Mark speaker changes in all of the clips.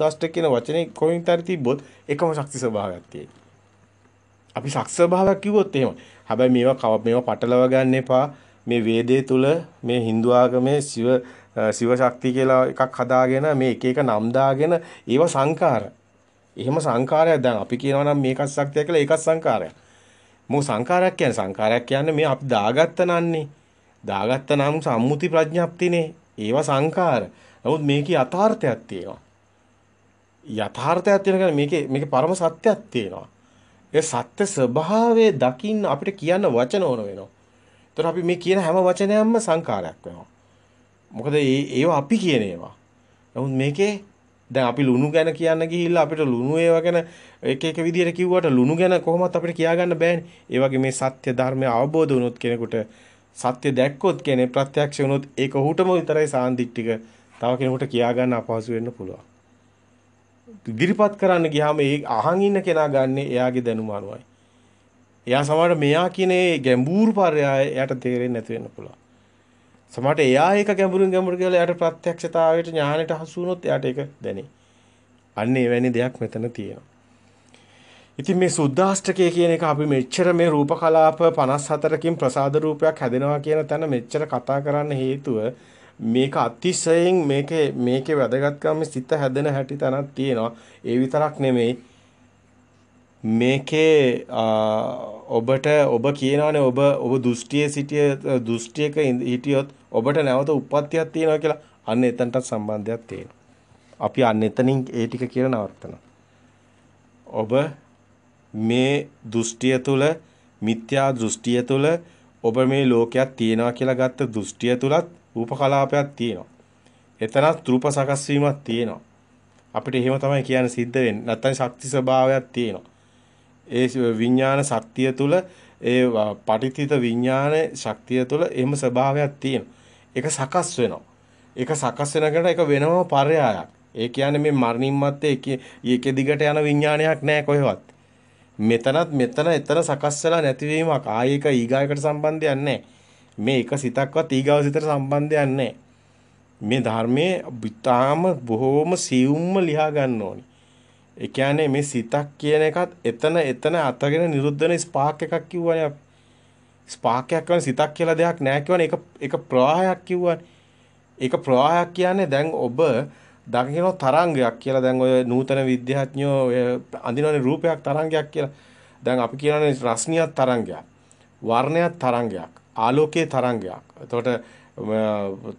Speaker 1: දෂ්ට කියන වචනේ කොහෙන් හරි තිබ්බොත් එකම ශක්ති ස්වභාවයක් තියෙනවා. අපි ශක්ති ස්වභාවයක් කිව්වොත් එහෙම. හැබැයි මේවා කව මේවා පටලව ගන්න එපා. මේ වේදේ තුල මේ Hindu ආගමේ සිව සිව ශක්තිය කියලා එකක් හදාගෙන මේ එක එක නම් දාගෙන ඒවා සංකාර. එහෙම සංකාරයක් දැන් අපි කියනවා නම් මේකත් ශක්තිය කියලා ඒකත් සංකාරයක්. මොකද සංකාරයක් කියන්නේ සංකාරයක් කියන්නේ මේ අපි දාගත්ත නන්නේ. දාගත්ත නම් සම්මුති ප්‍රඥප්තිනේ. ඒවා සංකාර. නමුත් මේකේ යථාර්ථයක් තියෙනවා. යථාර්ථයක් තියෙනවා මේකේ මේකේ පරම සත්‍යයක් තියෙනවා. ඒ සත්‍ය ස්වභාවය දකින්න අපිට කියන්න වචන ඕන වෙනවා. ඒතර අපි මේ කියන හැම වචනයක්ම සංකාරයක් වෙනවා. මොකද ඒවා අපි කියන ඒවා. නමුත් මේකේ දැන් අපි ලුණු ගැන කියන්න ගිහිල්ලා අපිට ලුණු ඒවා ගැන එක එක විදිහට කිව්වට ලුණු ගැන කොහොමත් අපිට කියාගන්න බෑනේ. ඒ වගේ මේ සත්‍ය ධර්මය අවබෝධ වුණොත් කෙනෙකුට සත්‍ය දැක්කොත් කෙනෙක් ප්‍රත්‍යක්ෂ වුණොත් ඒක ඔහුටම විතරයි සාන්දිටික තව කෙනෙකුට කියාගන්න අපහසු වෙන්න පුළුවන්. ඉදිරිපත් කරන්න ගියාම ඒ අහන් ඉන්න කෙනා ගන්න එයාගේ දැනුම අනුවයි. එයා සමහරට මෙයා කියන ඒ ගැඹුරු පරයය එයාට තේරෙන්නේ නැති වෙන්න පුළුවන්. සමහරට එයා ඒක ගැඹුරින් ගැඹුරු කියලා එයාට ප්‍රත්‍යක්ෂතාවයට ඥාණයට හසු වුණොත් එයාට ඒක දැනේ. අන්න එවැනි දෙයක් මෙතන තියෙනවා. ඉතින් මේ සුද්දාෂ්ටකය කියන එක අපි මෙච්චර මේ රූප කලාප 54කින් ප්‍රසාද රූපයක් හැදෙනවා කියන තැන මෙච්චර කතා කරන්න හේතුව මේක අතිශයෙන් මේකේ මේකේ වැදගත්කම සිත හැදෙන හැටි තනක් තියෙනවා. ඒ විතරක් නෙමෙයි මේකේ ඔබට ඔබ කියනවානේ ඔබ ඔබ දෘෂ්ටියේ සිටිය දෘෂ්ටියක හිටියොත් ඔබට නැවත උප්පත්තියක් තියෙනවා කියලා. අන්න එතනට සම්බන්ධයක් තියෙනවා. අපි අන්න එතනින් ඒ ටික කියලා නවත්තනවා. ඔබ මේ දෘෂ්ටිය තුල මිත්‍යා දෘෂ්ටිය තුල ඔබ මේ ලෝකයක් තියෙනවා කියලා ගත්ත දෘෂ්ටිය තුලත් රූප කලාපයක් තියෙනවා. එතනත් රූප සකස් වීමක් තියෙනවා. අපිට එහෙම තමයි කියන්න සිද්ධ වෙන්නේ. නැත්නම් ශක්ති ස්වභාවයක් තියෙනවා. ඒ විඥාන ශක්තිය තුල ඒ පටිතිත විඥාන ශක්තිය තුල එහෙම ස්වභාවයක් තියෙනවා. ඒක සකස් වෙනවා. ඒක සකස් වෙනකට ඒක වෙනම පරයයක්. ඒ කියන්නේ මේ මරණින් මත්තේ එක දිගට යන විඥානයක් නැහැ කොහෙවත්. මෙතනත් මෙතන එතන සකස් වෙලා නැතිවීමක් ආයෙක ඊගායකට සම්බන්ධයක් නැහැ. මේ එක සිතක්වත් ඊගාව සිතට සම්බන්ධයක් නැහැ. මේ ධර්මයේ විතාම බොහෝම සියුම්ම ලියා ගන්න ඕනි. ඒ කියන්නේ මේ සිතක් කියන එකත් එතන එතන අතගෙන නිරුද්ධ වෙන ස්පාක් එකක් කිව්වනේ අපි. ස්පාක් එකක් කියන්නේ සිතක් කියලා දෙයක් නැහැ කියවනේ ඒක ඒක ප්‍රවාහයක් කිව්වනේ. ඒක ප්‍රවාහයක් කියන්නේ දැන් ඔබ දකින තරංගයක් කියලා දැන් ඔය නූතන විද්‍යාඥයෝ ඔය අඳිනවනේ රූපයක් තරංගයක් කියලා. දැන් අපි කියනනේ රස්නියක් තරංගයක්. වර්ණයක් තරංගයක්. ආලෝකයේ තරංගයක්. එතකොට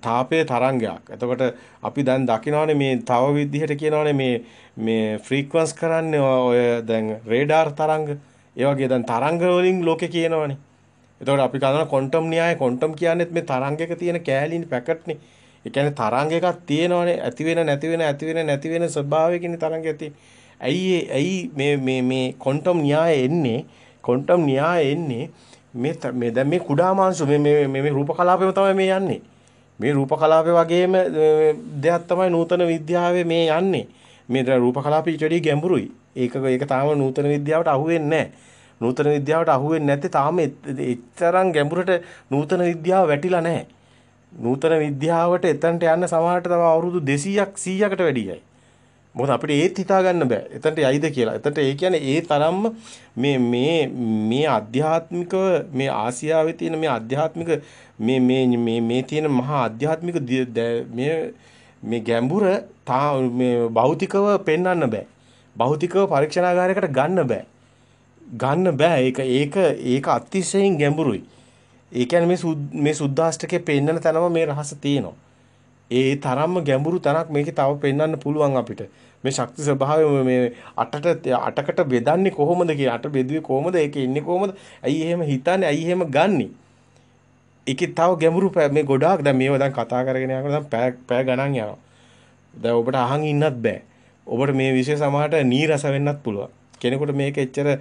Speaker 1: තාපයේ තරංගයක්. එතකොට අපි දැන් දකිනවානේ මේ තව විදිහට කියනවානේ මේ මේ ෆ්‍රීකවන්ස් කරන්නේ ඔය දැන් රේඩාර් තරංග. ඒ වගේ දැන් තරංග වලින් ලෝකේ කියනවානේ. එතකොට අපි කනන ක්වොන්ටම් න්‍යාය ක්වොන්ටම් කියන්නේත් මේ තරංගයක තියෙන කෑලින් පැකට්නේ. ඒ කියන්නේ තරංග එකක් තියෙනවානේ ඇති වෙන නැති වෙන ඇති වෙන නැති වෙන ස්වභාවයකින් තරංගය තියෙන්නේ. ඇයි ඇයි මේ මේ මේ ක්වොන්ටම් න්‍යාය එන්නේ? ක්වොන්ටම් න්‍යාය එන්නේ මේ මේ දැන් මේ කුඩා මාංශ මේ මේ මේ රූප කලාපෙම තමයි මේ යන්නේ. මේ රූප කලාපේ වගේම දෙයක් තමයි නූතන විද්‍යාවේ මේ යන්නේ. මේ රූප කලාපේ ඊට වඩා ගැඹුරුයි. ඒක ඒක තාම නූතන විද්‍යාවට අහු වෙන්නේ නූතන විද්‍යාවට අහු වෙන්නේ නැත්තේ තාම එතරම් ගැඹුරට නූතන විද්‍යාව වැටිලා නැහැ. නූතන විද්‍යාවට එතනට යන්න සමහරට තව අවුරුදු 200ක් 100කට වැඩියයි. මොකද අපිට ඒත් හිතා ගන්න බෑ. එතනට යයිද කියලා. එතනට ඒ කියන්නේ ඒ තරම්ම මේ මේ මේ අධ්‍යාත්මික මේ ආසියාවේ තියෙන මේ අධ්‍යාත්මික මේ මේ මේ මේ තියෙන මහා අධ්‍යාත්මික මේ මේ ගැඹුර තා මේ භෞතිකව පෙන්වන්න බෑ. භෞතිකව පරීක්ෂණාගාරයකට ගන්න බෑ. ගන්න බෑ. ඒක ඒක ඒක අතිශයින් ගැඹුරුයි. ඒ කියන්නේ මේ මේ සුද්දාෂ්ටකේ පෙන්වන තැනම මේ රහස තියෙනවා. ඒ තරම්ම ගැඹුරු තැනක් මේකේ තව පෙන්වන්න පුළුවන් අපිට. මේ ශක්ති ස්වභාවය මේ අටට අටකට බෙදන්නේ කොහොමද කියලා අට බෙදුවේ කොහොමද ඒක ඉන්නේ කොහොමද ඇයි එහෙම හිතන්නේ ඇයි එහෙම ගන්නෙ ඒකේ තව ගැඹුරු මේ ගොඩාක් දැන් මේව දැන් කතා කරගෙන යනකොට දැන් පැය පැය ගණන් යනවා දැන් ඔබට අහන් ඉන්නත් බෑ ඔබට මේ විෂය සමහරට නීරස වෙන්නත් පුළුවන් කෙනෙකුට මේක එච්චර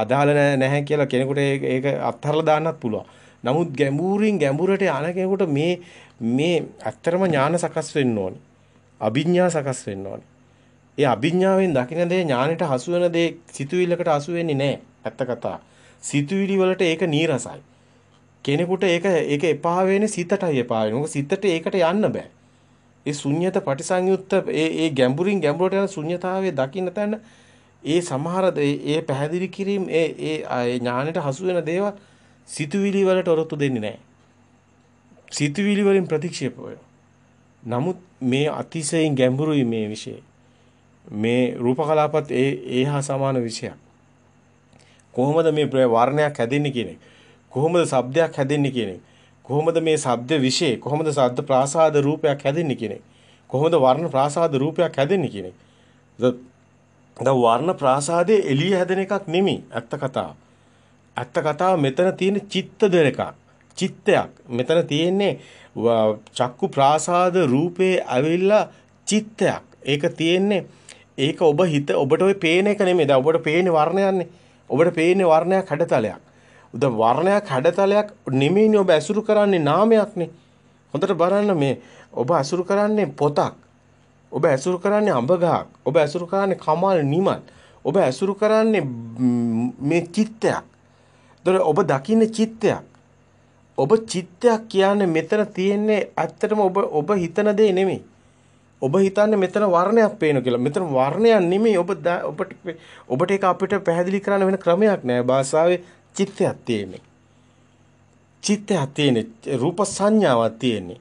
Speaker 1: අදාළ නැහැ කියලා කෙනෙකුට ඒක අත්හරලා දාන්නත් පුළුවන් නමුත් ගැඹුරින් ගැඹුරට යන කෙනෙකුට මේ මේ ඇත්තරම ඥාන සකස් වෙන්න ඕනේ අභිඥා සකස් වෙන්න ඕනේ ඒ අභිඥාවෙන් දකින දේ ඥානෙට හසු වෙන දේ සිතුවිල්ලකට හසු වෙන්නේ නැහැ. ඇත්ත කතා. සිතුවිලි වලට ඒක නීරසයි. කෙනෙකුට ඒක ඒක එපා වෙන්නේ සිතටයි එපා වෙන්නේ. මොකද සිතට ඒකට යන්න බෑ. ඒ ශුන්්‍යත පටිසංයුත්ත ඒ ඒ ගැඹුරින් ගැඹුරට යන ශුන්්‍යතාවයේ දකින්න තැන ඒ සමහර ඒ පැහැදිලි කිරීම ඒ ඒ ඥානෙට හසු වෙන දේවල් සිතුවිලි වලට ඔරොත්තු දෙන්නේ නැහැ. සිතුවිලි වලින් ප්‍රතික්ෂේප වෙනවා. නමුත් මේ අතිශයින් ගැඹුරුයි මේ විශේෂය. මේ රූප කලාපත් ඒ ඒ හා සමාන විෂයක්. කොහොමද මේ වර්ණයක් හැදෙන්නේ කියන එක? කොහොමද ශබ්දයක් හැදෙන්නේ කියන එක? කොහොමද මේ ශබ්ද විෂය කොහොමද ශබ්ද ප්‍රාසාද රූපයක් හැදෙන්නේ කියන එක? කොහොමද වර්ණ ප්‍රාසාද රූපයක් හැදෙන්නේ කියන එක? ද වර්ණ ප්‍රාසාදයේ එළිය හැදෙන එකක් නෙමෙයි ඇත්ත කතාව. ඇත්ත කතාව මෙතන තියෙන චිත්ත දෙන එකක්. චිත්තයක්. මෙතන තියෙන්නේ චක්කු ප්‍රාසාද රූපේ ඇවිල්ලා චිත්තයක්. ඒක තියෙන්නේ ඒක ඔබ හිත ඔබට ඔය පේන එක නෙමෙයි. දැන් ඔබට පේන්නේ වර්ණයන්නේ. ඔබට පේන්නේ වර්ණයක් හැඩතලයක්. උදා වර්ණයක් හැඩතලයක් නෙමෙයිනේ ඔබ අසුරු කරන්නේ නාමයක්නේ. හොඳට බලන්න මේ ඔබ අසුරු කරන්නේ පොතක්. ඔබ අසුරු කරන්නේ අඹ ගහක්. ඔබ අසුරු කරන්නේ කමල් නිමල්. ඔබ අසුරු කරන්නේ මේ චිත්තයක්. ඒතර ඔබ දකින්නේ චිත්තයක්. ඔබ චිත්තයක් කියන්නේ මෙතන තියෙන්නේ ඇත්තටම ඔබ ඔබ හිතන දේ නෙමෙයි. ඔබ හිතන්නේ මෙතන වර්ණයක් පේන කියලා. මෙතන වර්ණයක් නෙමෙයි ඔබ ඔබට ඔබට ඒක අපිට පැහැදිලි කරන්න වෙන ක්‍රමයක් නෑ. භාෂාවේ චිත්තයක් තියෙන්නේ. චිත්තයක් තියෙන්නේ. රූප සංඥාවක් තියෙන්නේ.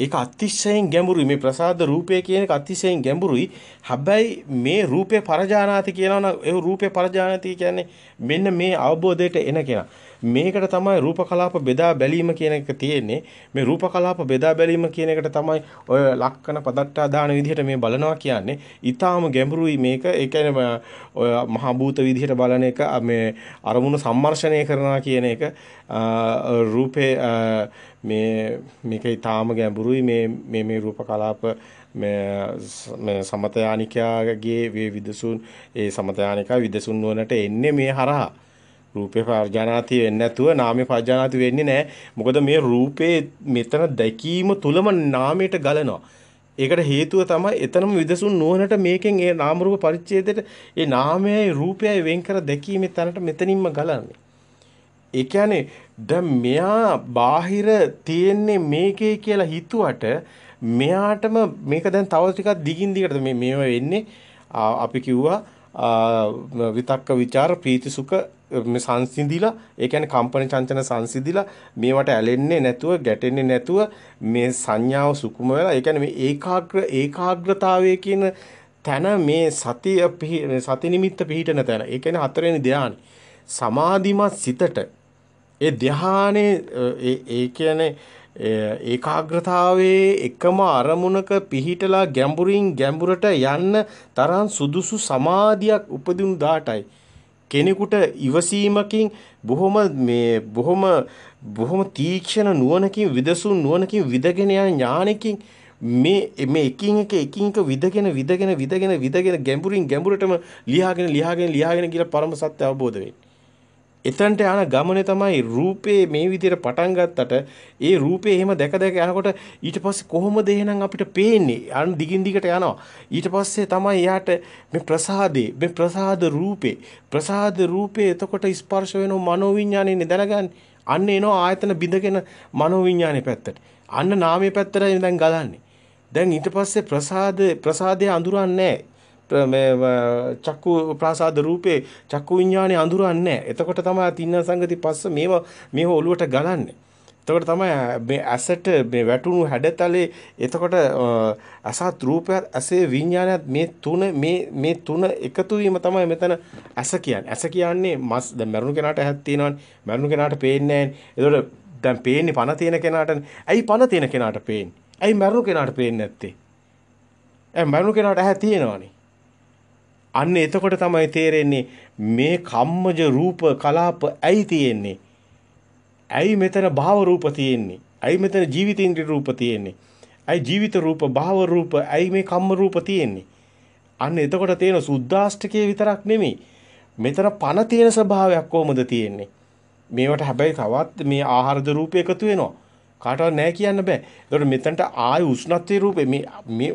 Speaker 1: ඒක අතිශයින් ගැඹුරුයි. මේ ප්‍රසාද රූපය කියන එක අතිශයින් ගැඹුරුයි. හැබැයි මේ රූපේ පරජානාති කියනවනම් ඒ රූපේ පරජානාති කියන්නේ මෙන්න මේ අවබෝධයට එන කෙනා. මේකට තමයි රූප කලාප බෙදා බැලීම කියන එක තියෙන්නේ. මේ රූප කලාප බෙදා බැලීම කියන එකට තමයි ඔය ලක්කන පදට්ටා දාන විදිහට මේ බලනවා කියන්නේ. ඊටාම ගැඹුරුයි මේක. ඒ කියන්නේ ඔය මහා භූත විදිහට බලන එක මේ අරමුණු සම්මර්ෂණය කරනවා කියන එක රූපේ මේ මේක ඊටාම ගැඹුරුයි මේ මේ මේ රූප කලාප මේ සමතයානිකයාගේ විදසුන් ඒ සමතයානිකා විදසුන් වලට එන්නේ මේ හරහා රූපේ පර්ජානාති වෙන්නේ නැතුව නාමේ පර්ජානාති වෙන්නේ නැහැ. මොකද මේ රූපේ මෙතන දැකීම තුලම නාමයට ගලනවා. ඒකට හේතුව තමයි එතනම විදසුන් නුවණට මේකෙන් ඒ නාම රූප පරිච්ඡේදයට ඒ නාමයයි රූපයයි වෙන් කර දැකීමේ තැනට මෙතනින්ම ගලන්නේ. ඒ කියන්නේ දැන් මෙයා බාහිර තියෙන්නේ මේකේ කියලා හිතුවට මෙයාටම මේක දැන් තව ටිකක් දිගින් දිගට මේ මේව වෙන්නේ අපි කිව්වා විතක්ක ਵਿਚාර ප්‍රීති සුඛ මේ සංසිඳිලා ඒ කියන්නේ කම්පන චංචන සංසිඳිලා මේවට ඇලෙන්නේ නැතුව ගැටෙන්නේ නැතුව මේ සංඥාව සුකුම වෙලා ඒ කියන්නේ මේ ඒකාග්‍ර ඒකාග්‍රතාවය කියන තැන මේ සතිය සති නිමිත්ත පිහිටන තැන ඒ කියන්නේ හතරවෙනි ධානය සමාධිමත් සිතට ඒ ධානයේ ඒ කියන්නේ ඒකාග්‍රතාවයේ එකම අරමුණක පිහිටලා ගැඹුරින් ගැඹුරට යන්න තරම් සුදුසු සමාධියක් උපදිනු දාටයි කෙනෙකුට ඉවසීමකින් බොහොම මේ බොහොම බොහොම තීක්ෂණ නුවණකින් විදසුන් නුවණකින් විදගෙන යන ඥානකින් මේ මේ එකින් එක එකින් එක විදගෙන විදගෙන විදගෙන විදගෙන ගැඹුරින් ගැඹුරටම ලියාගෙන ලියාගෙන ලියාගෙන කියලා පරම සත්‍ය අවබෝධ වෙන්නේ එතනට යන ගමනේ තමයි රූපේ මේ විදිහට පටන් ගත්තට ඒ රූපේ එහෙම දැක දැක යනකොට ඊට පස්සේ කොහොමද එහෙනම් අපිට පේන්නේ අන් දිගින් දිගට යනවා ඊට පස්සේ තමයි යාට මේ ප්‍රසාදේ මේ ප්‍රසාද රූපේ ප්‍රසාද රූපේ එතකොට ස්පර්ශ වෙන මනෝවිඤ්ඤාණයනේ දැනගන්නේ අන්න එනවා ආයතන බිඳගෙන මනෝවිඤ්ඤාණය පැත්තට අන්න නාමයේ පැත්තටයි දැන් ගලන්නේ දැන් ඊට පස්සේ ප්‍රසාද ප්‍රසාදය අඳුරන්නේ නැහැ මේ චක්කු ප්‍රාසාද රූපේ චක්කු විඥානේ අඳුරන්නේ එතකොට තමයි තින්න සංගති පස්ස මේව මේව ඔලුවට ගලන්නේ. එතකොට තමයි මේ ඇසට මේ වැටුණු හැඩතලේ එතකොට අසත් රූපයත් ඇසේ විඥානයත් මේ තුන මේ මේ තුන එකතු වීම තමයි මෙතන ඇස කියන්නේ. ඇස කියන්නේ මස් දැන් මරුණු කෙනාට ඇහක් තියෙනවනේ. මරුණු කෙනාට පේන්නේ නැහැ. දැන් පේන්නේ පණ තියෙන කෙනාටනේ. ඇයි පණ තියෙන කෙනාට පේන්නේ? ඇයි මරුණු කෙනාට පේන්නේ නැත්තේ? ඇයි මරුණු කෙනාට ඇහ තියෙනවනේ. අන්න එතකොට තමයි තේරෙන්නේ මේ කම්මජ රූප කලාප ඇයි තියෙන්නේ? ඇයි මෙතන භාව රූප තියෙන්නේ? ඇයි මෙතන ජීවිතේන්ද්‍ර රූප තියෙන්නේ? ඇයි ජීවිත රූප භාව රූප ඇයි මේ කම්ම රූප තියෙන්නේ? අන්න එතකොට තේන සුද්දාෂ්ටකයේ විතරක් නෙමෙයි. මෙතන පණ තියෙන ස්වභාවයක් කොහොමද තියෙන්නේ? මේවට හැබැයි තවත් මේ ආහාරද රූප එකතු වෙනවා. කාටවත් නැහැ කියන්න බෑ. ඒකට මෙතනට ආය උෂ්ණත්වයේ රූපේ මේ මේ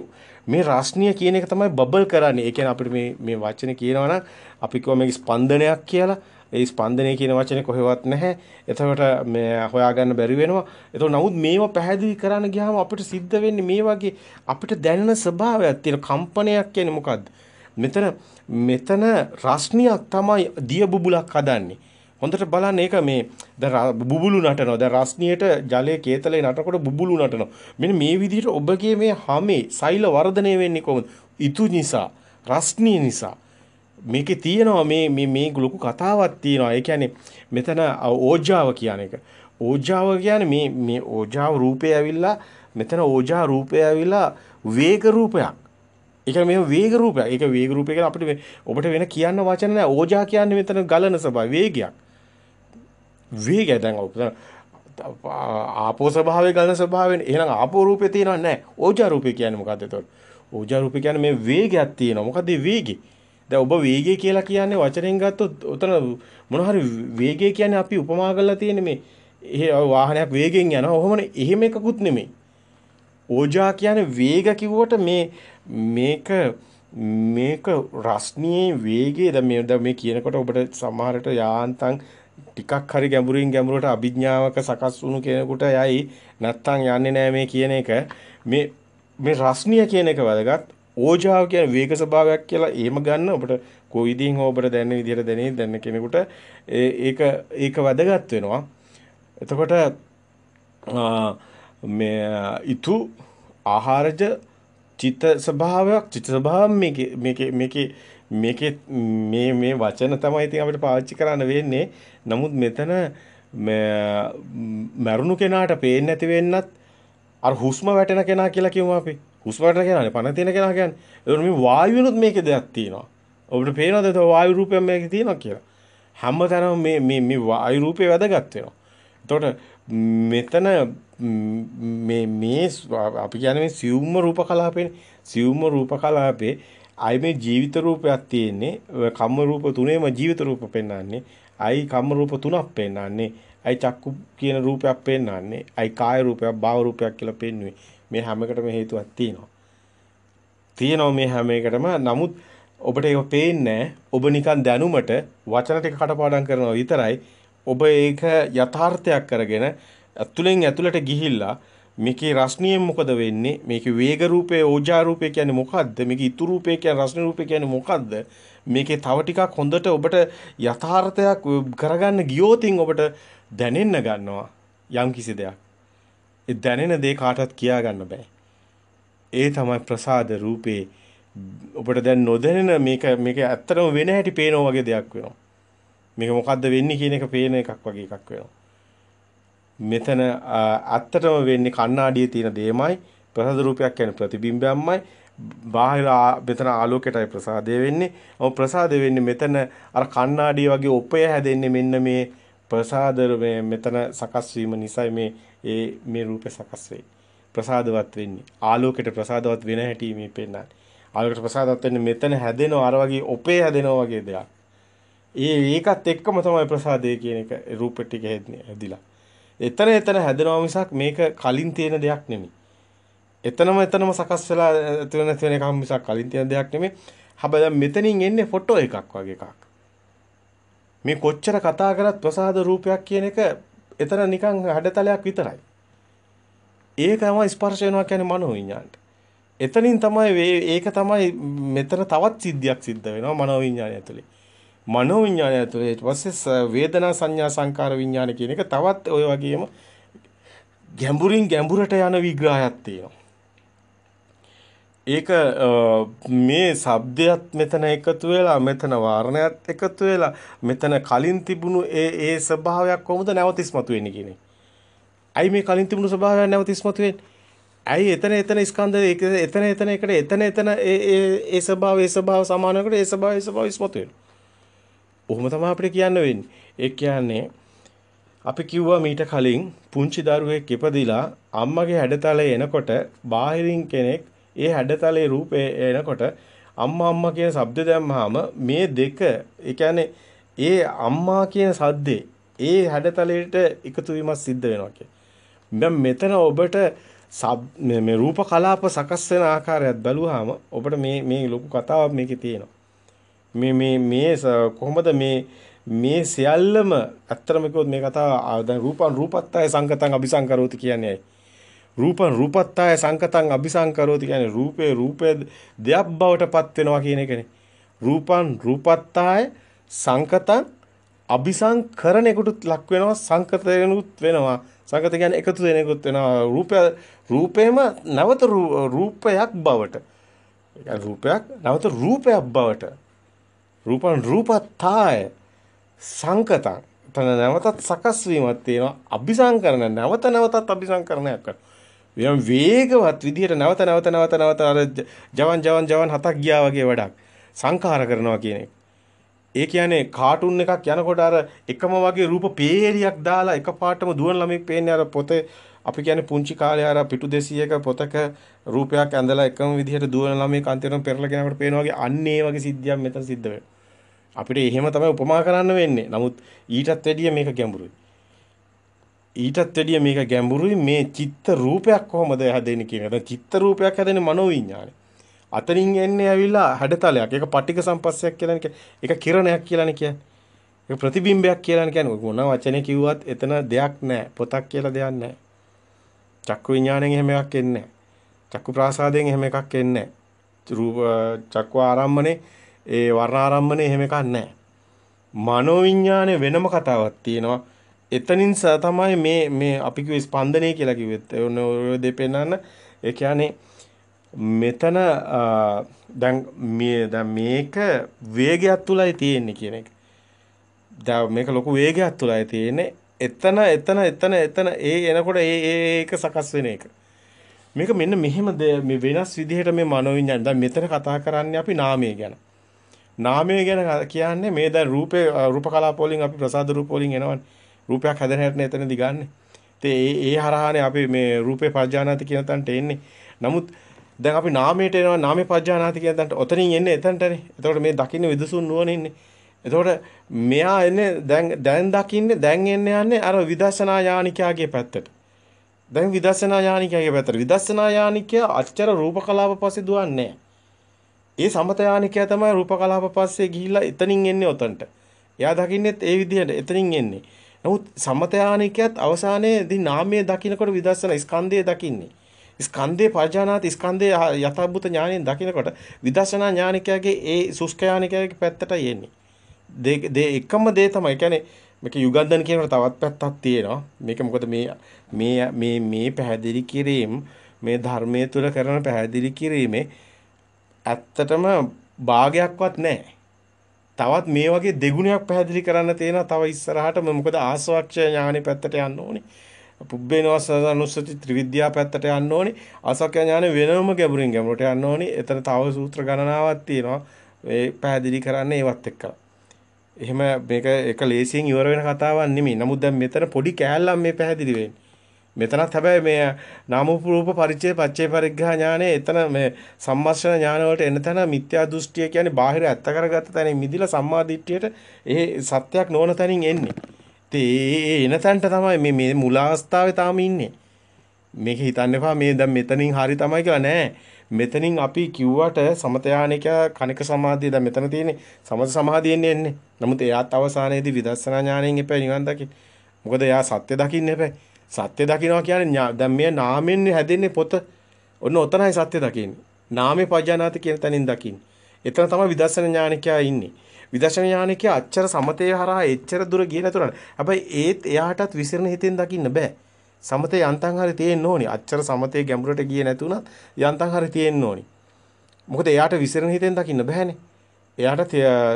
Speaker 1: මේ රස්නිය කියන එක තමයි බබල් කරන්නේ. ඒ කියන්නේ අපිට මේ මේ වචනේ කියනවා නම් අපි කියව මේක ස්පන්දනයක් කියලා. ඒ ස්පන්දනය කියන වචනේ කොහෙවත් නැහැ. එතකොට මේ හොයාගන්න බැරි වෙනවා. ඒතකොට නමුත් මේවා පැහැදිලි කරන්න ගියාම අපිට සිද්ධ වෙන්නේ මේ වගේ අපිට දැනෙන ස්වභාවයක් තියෙන කම්පනයක් කියන්නේ මොකද්ද? මෙතන මෙතන රස්නියක් තමයි දිය බුබුලක් හදන්නේ. හොඳට බලන්න ඒක මේ දැන් බුබුලු නටනවා. දැන් රස්නියට ජලයේ කේතලේ නටනකොට බුබුලු නටනවා. මෙන්න මේ විදිහට ඔබගේ මේ හැමේ සෛල වර්ධනය වෙන්නේ කොහොමද? ඉතු නිසා, රස්නිය නිසා. මේකේ තියෙනවා මේ මේ මේ ලොකු කතාවක් තියෙනවා. ඒ කියන්නේ මෙතන ඕජාව කියන එක. ඕජාව කියන්නේ මේ මේ ඕජාව රූපය ඇවිල්ලා මෙතන ඕජා රූපය ඇවිල්ලා වේග රූපයක්. ඒක මේ වේග රූපයක්. ඒක වේග රූපය කියලා අපිට ඔබට වෙන කියන්න වචන නැහැ. ඕජා කියන්නේ මෙතන ගලන ස්වභාවය වේගයක්. වේගය දැන් ආපෝ ස්වභාවය ඝන ස්වභාවයෙන් එහෙනම් ආපෝ රූපේ තියෙනව නැහැ. ඕජා රූපේ කියන්නේ මොකද්ද එතකොට? ඕජා රූපේ කියන්නේ මේ වේගයක් තියෙනවා. මොකද්ද වේගය? දැන් ඔබ වේගය කියලා කියන්නේ වචනෙන් ගත්තොත් උතන මොන හරි වේගය කියන්නේ අපි උපමා කරලා තියෙන මේ එහෙ වාහනයක් වේගෙන් යනවා. ඔහොමනේ එහෙම එකකුත් නෙමෙයි. ඕජා කියන්නේ වේග කිව්වට මේ මේක මේක රස්නියේ වේගය දැන් මේ දැන් මේ කියනකොට ඔබට සමහරට යාන්තම් ටිකක් හරි ගැඹුරින් ගැඹුරට අභිඥාවක සකස් වුණු කෙනෙකුට යයි නැත්තම් යන්නේ නෑ මේ කියන එක මේ මේ රස්නිය කියන එක වැදගත් ඕජාව කියන වේග ස්වභාවයක් කියලා එහෙම ගන්න ඔබට කොයි විදිහින් හෝ ඔබට දැනෙන විදිහට දැනේ දැන කෙනෙකුට ඒක ඒක වැදගත් වෙනවා එතකොට මේ ඊතු ආහාරජ චිත්ත ස්වභාවයක් චිත්ත ස්වභාවම් මේකේ මේකේ මේකේ මේ මේ වචන තමයි ඉතින් අපිට පාවිච්චි කරන්න වෙන්නේ. නමුත් මෙතන මරුණු කෙනාට පේන්නේ නැති වෙන්නත් අර හුස්ම වැටෙන කෙනා කියලා කියමු අපි. හුස්ම වැටෙන කෙනානේ පණ තියෙන කෙනා කියන්නේ. ඒතකොට මේ වායුවිනුත් මේකේ දෙයක් තියෙනවා. ඔබට පේනවද ඒ වායු රූපයක් මේකේ තියෙනවා කියලා? හැමතැනම මේ මේ මේ වායු රූපේ වැදගත් වෙනවා. එතකොට මෙතන මේ මේ අපි කියන්නේ සිවුම්ම රූප කලාපේ සිවුම්ම රූප කලාපේ ආයේ ජීවිත රූපයක් තියෙන්නේ කම්ම රූප තුනේම ජීවිත රූප පෙන්වන්නේ ආයි කම්ම රූප තුනක් පෙන්වන්නේ ආයි චක්කු කියන රූපයක් පෙන්වන්නේ ආයි කාය රූපයක් භාව රූපයක් කියලා පෙන්වුවේ මේ හැම එකටම හේතුවක් තියෙනවා තියෙනවා මේ හැම එකටම නමුත් ඔබට ඒක පේන්නේ ඔබ නිකන් දැනුමට වචන ටික කටපාඩම් කරනවා විතරයි ඔබ ඒක යථාර්ථයක් කරගෙන ඇතුලෙන් ඇතුලට ගිහිල්ලා මේකේ රස්නියෙන් මොකද වෙන්නේ? මේකේ වේග රූපය, ඕජා රූපය කියන්නේ මොකද්ද? මේකේ ඉතු රූපය කියන්නේ රස්න රූපය කියන්නේ මොකද්ද? මේකේ තව ටිකක් හොඳට ඔබට යථාර්ථයක් කරගන්න ගියෝතින් ඔබට දැනෙන්න ගන්නවා යම් කිසි දෙයක්. ඒ දැනෙන දේ කාටවත් කියා ගන්න බෑ. ඒ තමයි ප්‍රසාද රූපේ ඔබට දැන් නොදැනෙන මේක මේක ඇත්තටම වෙන හැටි පේනවා වගේ දෙයක් වෙනවා. මේක මොකද්ද වෙන්නේ කියන එක පේන එකක් වගේ එකක් වෙනවා. මෙතන ඇත්තටම වෙන්නේ කණ්ණාඩියේ තියෙන දෙයමයි ප්‍රසාද රූපයක් කියන්නේ ප්‍රතිබිම්බයක්මයි බාහිර මෙතන ආලෝකයටයි ප්‍රසාදය වෙන්නේ. ඔව් ප්‍රසාදය වෙන්නේ මෙතන අර කණ්ණාඩිය වගේ උපය හැදෙන්නේ මෙන්න මේ ප්‍රසාද මෙතන සකස් වීම නිසා මේ ඒ මේ රූපේ සකස් වෙයි. ප්‍රසාදවත් වෙන්නේ. ආලෝකයට ප්‍රසාදවත් වෙන හැටි මේ පෙන්නන්නේ. ආලෝකයට ප්‍රසාදවත් වෙන්නේ මෙතන හැදෙනවා අර වගේ උපේ හැදෙනවා වගේ දෙයක්. ඒ ඒකත් එක්කම තමයි ප්‍රසාදය කියන එක රූප ටික හැදිලා. එතන එතන හැදෙනවා මිසක් මේක කලින් තියෙන දෙයක් නෙමෙයි. එතනම එතනම සකස් වෙලා ඇති වෙන තියෙන එකක් මිසක් කලින් තියෙන දෙයක් නෙමෙයි. හැබැයි දැන් මෙතනින් එන්නේ ෆොටෝ එකක් වගේ එකක්. මේ කොච්චර කතා කරත් ප්‍රසාද රූපයක් කියන එක එතන නිකන් හඩතලයක් විතරයි. ඒක තමයි ස්පර්ශ වෙනවා කියන්නේ මනෝ විඤ්ඤාණයට. එතනින් තමයි ඒක තමයි මෙතන තවත් සිද්ධියක් සිද්ධ වෙනවා මනෝ විඤ්ඤාණය ඇතුලේ. මනෝවිඤ්ඤාණය ඇතුළේ ඊට පස්සේ වේදනා සංඥා සංකාර විඤ්ඤාණ කියන එක තවත් ওই වගේම ගැඹුරින් ගැඹුරට යන විග්‍රහයක් තියෙනවා. ඒක මේ shabdayat මෙතන එකතු වෙලා මෙතන වාරණයත් එකතු වෙලා මෙතන කලින් තිබුණු ඒ ඒ ස්වභාවයක් කොහොමද නැවත ඉස්මතු වෙන්නේ කියන්නේ. ඇයි මේ කලින් තිබුණු ස්වභාවය නැවත ඉස්මතු වෙන්නේ? ඇයි එතන එතන ස්කන්ධ ඒක එතන එතන එකට එතන එතන ඒ ඒ ඒ ස්වභාවය ඒ ස්වභාව සමාන වෙනකොට ඒ ස්වභාවය ඒ ස්වභාවය ඉස්මතු වෙනවා. ඔහොම තමයි අපිට කියන්න වෙන්නේ. ඒ කියන්නේ අපි කිව්වා මීට කලින් පුංචි දරුවෙක් ඉපදිලා අම්මගේ හැඩතලේ එනකොට බාහිරින් කෙනෙක් ඒ හැඩතලේ රූපේ එනකොට අම්මා අම්මා කියන શબ્ද දැම්මහම මේ දෙක ඒ කියන්නේ ඒ අම්මා කියන සද්දේ ඒ හැඩතලයට එකතු වීමක් සිද්ධ වෙනවා කියන්නේ. මෙතන ඔබට මේ රූප කලාප සකස් වෙන ආකාරයත් බැලුවාම ඔබට මේ මේ ලොකු කතාවක් මේකේ තියෙනවා. මේ මේ මේ කොහොමද මේ මේ සියල්ලම ඇත්තම කිව්වොත් මේ කතාව දැන් රූපං රූපත්තාය සංකතං අபிසංකරෝති කියන්නේ රූපං රූපත්තාය සංකතං අபிසංකරෝති කියන්නේ රූපේ රූපේ දෙයක් බවට පත් වෙනවා කියන එකනේ රූපං රූපත්තාය සංකතං අபிසංකරණයකටත් ලක් වෙනවා සංකතයනුත් වෙනවා සංකත කියන්නේ එකතු වෙනෙකුත් වෙනවා රූපය රූපේම නැවත රූපයක් බවට රූපයක් නැවත රූපයක් බවට රූපං රූපත්තාය සංකතං තන නැවතත් සකස් වීමක් තියෙනවා අபிසංකරණ නැවත නැවතත් අபிසංකරණයක් කරනවා එම් වේගවත් විදිහට නැවත නැවත නැවත නැවත අර ජවන් ජවන් ජවන් හතක් ගියා වගේ වැඩක් සංඛාර කරනවා කියන එක. ඒ කියන්නේ කාටුන් එකක් යනකොට අර එකම වගේ රූප පේරියක් දාලා එකපාරටම දුවන ළමෙක් පේන්නේ අර පොතේ අපි කියන්නේ පුංචි කාලේ අර පිටු 200ක පොතක රූපයක් ඇඳලා එකම විදිහට දුවන ළමෙක් අන්තිමට පෙරලගෙන අපිට පේනවා වගේ අන්න ඒ වගේ සිද්ධියක් මෙතන සිද්ධ වෙනවා. අපිට එහෙම තමයි උපමා කරන්න වෙන්නේ. නමුත් ඊටත් වැඩිය මේක ගැඹුරුයි. ඊටත් වැඩිය මේක ගැඹුරුයි මේ චිත්ත රූපයක් කොහොමද හැදෙන්නේ කියන එක. චිත්ත රූපයක් හැදෙන්නේ මනෝවිඤ්ඤාණය. අතනින් එන්නේ ඇවිල්ලා හැඩතලයක්. ඒක පටික සම්පස්සයක් කියලා කියන්නේ. ඒක කිරණයක් කියලා කියන්නේ. ඒක ප්‍රතිබිම්බයක් කියලා කියන්නේ. මොන වචනේ කිව්වත් එතන දෙයක් නැහැ. පොතක් කියලා දෙයක් නැහැ. චක්කු විඥාණයෙන් එහෙම එකක් එන්නේ නැහැ. චක්කු ප්‍රාසාදයෙන් එහෙම එකක් එන්නේ නැහැ. රූප චක්කු ආරම්මනේ ඒ වර්ණාරම්මන එහෙම එකක් නැහැ. මනෝවිඤ්ඤාණය වෙනම කතාවක් තියෙනවා. එතනින් තමයි මේ මේ අපි කිව්ව ස්පන්දනය කියලා කිව්වෙත්. ඔය දෙපෙන්නන ඒ කියන්නේ මෙතන දැන් මේ දැන් මේක වේගයක් තුලයි තියෙන්නේ කියන එක. දැන් මේක ලොකු වේගයක් තුලයි තියෙන්නේ. එතන එතන එතන එතන ඒ එනකොට ඒ ඒක සකස් වෙන එක. මේක මෙන්න මෙහෙම මේ වෙනස් විදිහට මේ මනෝවිඤ්ඤාණය. දැන් මෙතන කතා කරන්නේ අපි නාමය ගැන. නාමය ගැන කියන්නේ මේ දැන් රූපේ රූප කලාප වලින් අපි ප්‍රසාද රූප වලින් එනවනේ. රූපයක් හැදෙන හැටන එතනදී ගන්න. ඉතින් ඒ ඒ හරහානේ අපි මේ රූපේ පජානාති කියන තැනට එන්නේ. නමුත් දැන් අපි නාමයට එනවා නාමේ පජානාති කියන තැනට ඔතනින් එන්නේ එතනටනේ. එතකොට මේ දකින්න විදසුන් නුවණින්නේ. එතකොට මෙයා එන්නේ දැන් දැන් දකින්නේ දැන් එන්නේ යන්නේ අර විදර්ශනා යානිකයාගේ පැත්තට. දැන් විදර්ශනා යානිකයාගේ පැත්තට. විදර්ශනා යානිකයා අච්චර රූපකලාප පස්සේ දුවන්නේ නැහැ. ඒ සමතයානිකයා තමයි රූප කලාප පස්සේ ගිහිල්ලා එතනින් එන්නේ ඔතනට. එයා දකින්නෙත් ඒ විදිහට එතනින් එන්නේ. නමුත් සමතයානිකයත් අවසානයේදී නාමයේ දකින්නකොට විදර්ශන ස්කන්ධය දකින්නේ. ස්කන්ධේ පජානාති ස්කන්ධේ යථාභූත ඥාණයෙන් දකිනකොට විදර්ශනා ඥානිකයාගේ ඒ සුෂ්ක ඥානිකයාගේ පැත්තටයි එන්නේ. දේ එකම දේ තමයි. කියන්නේ මේක යුගන්ධන කියනකොට තවත් පැත්තක් තියෙනවා. මේක මොකද මේ මේ මේ මේ පැහැදිලි කිරීම මේ ධර්මයේ තුල කරන පැහැදිලි කිරීමේ ඇත්තටම භාගයක්වත් නැහැ. තවත් මේ වගේ දෙගුණයක් පැහැදිලි කරන්න තියෙනවා තව ඉස්සරහට මොකද ආස්වාක්ෂය ඥානෙ පැත්තට යන්න ඕනේ. පුබ්බේනවසනුස්සති ත්‍රිවිද්‍යා පැත්තට යන්න ඕනේ. ආස්වාක්ෂය ඥානෙ වෙනම ගැඹුරින් ගැඹුරට යන්න ඕනේ. එතන තව සූත්‍ර ගණනාවක් තියෙනවා. මේ පැහැදිලි කරන්න ඒවත් එක්කලා. එහෙම මේක එක ලේසියෙන් ඉවර වෙන කතාවක් නෙමෙයි. නමුත් දැන් මෙතන පොඩි කෑල්ලක් මේ පැහැදිලි වෙන්නේ. මෙතනත් හැබැයි මේ නාම රූප පරිච්ඡේ පච්චේ පරිග්‍රහ ඥානේ එතන මේ සම්මර්ෂණ ඥාන වලට එන තැන මිත්‍යා දෘෂ්ටිය කියන්නේ බාහිර ඇත්ත කරගත්ත තැනින් මිදිලා සම්මා දිට්ඨියට ඒ සත්‍යයක් නොවන තැනින් එන්නේ. ඉතින් ඒ එන තැනට තමයි මේ මේ මුල අවස්ථාවේ තාම ඉන්නේ. මේක හිතන්න එපා මේ දැන් මෙතනින් හරි තමයි කියලා නෑ. මෙතනින් අපි කිව්වට සමතයානික කණික සමාධිය දැන් මෙතන තියෙන්නේ සමත සමාධියෙන් එන්නේ. නමුත් එයාත් අවසානයේදී විදර්ශනා ඥාණයෙන් එපා නිවන් දකින්න. මොකද එයා සත්‍ය දකින්න එපා. සත්‍ය දකින්නවා කියන්නේ දැන් මේ නාමෙන් හැදෙන්නේ පොත. ඔන්න ඔතනයි සත්‍ය දකින්නේ. නාමේ පජානාති කියන තැනින් දකින්නේ. එතන තමයි විදර්ශන ඥානිකයා ඉන්නේ. විදර්ශන ඥානිකයා අච්චර සමතේ හරහා එච්චර දුර ගියේ නැතුණා. හැබැයි ඒත් එයාටත් විසිරෙන හිතෙන් දකින්න බෑ. සමතේ යන්තම් හරි තියෙන්න ඕනි. අච්චර සමතේ ගැඹුරට ගියේ නැතුණත් යන්තම් හරි තියෙන්න ඕනි. මොකද එයාට විසිරෙන හිතෙන් දකින්න බෑනේ. එයාට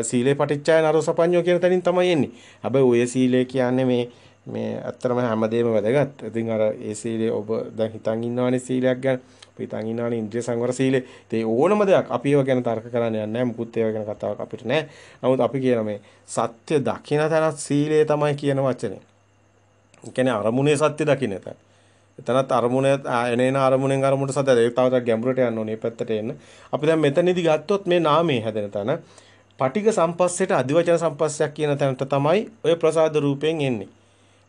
Speaker 1: සීලේ පටිච්චය නරෝසපඤ්ඤෝ කියන තැනින් තමයි එන්නේ. හැබැයි ඔය සීලය කියන්නේ මේ මේ ඇත්තටම හැමදේම වැදගත්. ඉතින් අර ඒ සීලය ඔබ දැන් හිතන් ඉන්නවනේ සීලයක් ගැන. ඔබ හිතන් ඉන්නවනේ ඉන්ද්‍රිය සංවර සීලය. ඉතින් ඕනම දෙයක් අපි ඒව ගැන තර්ක කරන්න යන්නේ නැහැ. මුකුත් ඒව ගැන කතාවක් අපිට නැහැ. නමුත් අපි කියන මේ සත්‍ය දකින තැනත් සීලය තමයි කියන වචනේ. ඒ කියන්නේ අරමුණේ සත්‍ය දකින්න තැන. එතනත් අරමුණ එනේන අරමුණෙන් අරමුණට සතර ඒක තව තවත් ගැඹුරට යන්න ඕනේ පැත්තට එන්න. අපි දැන් මෙතනදී ගත්තොත් මේ නාමයේ හැදෙන තැන පටික සම්පස්සයට අධිවචන සම්පස්සයක් කියන තැනට තමයි ඔය ප්‍රසාද රූපයෙන් එන්නේ.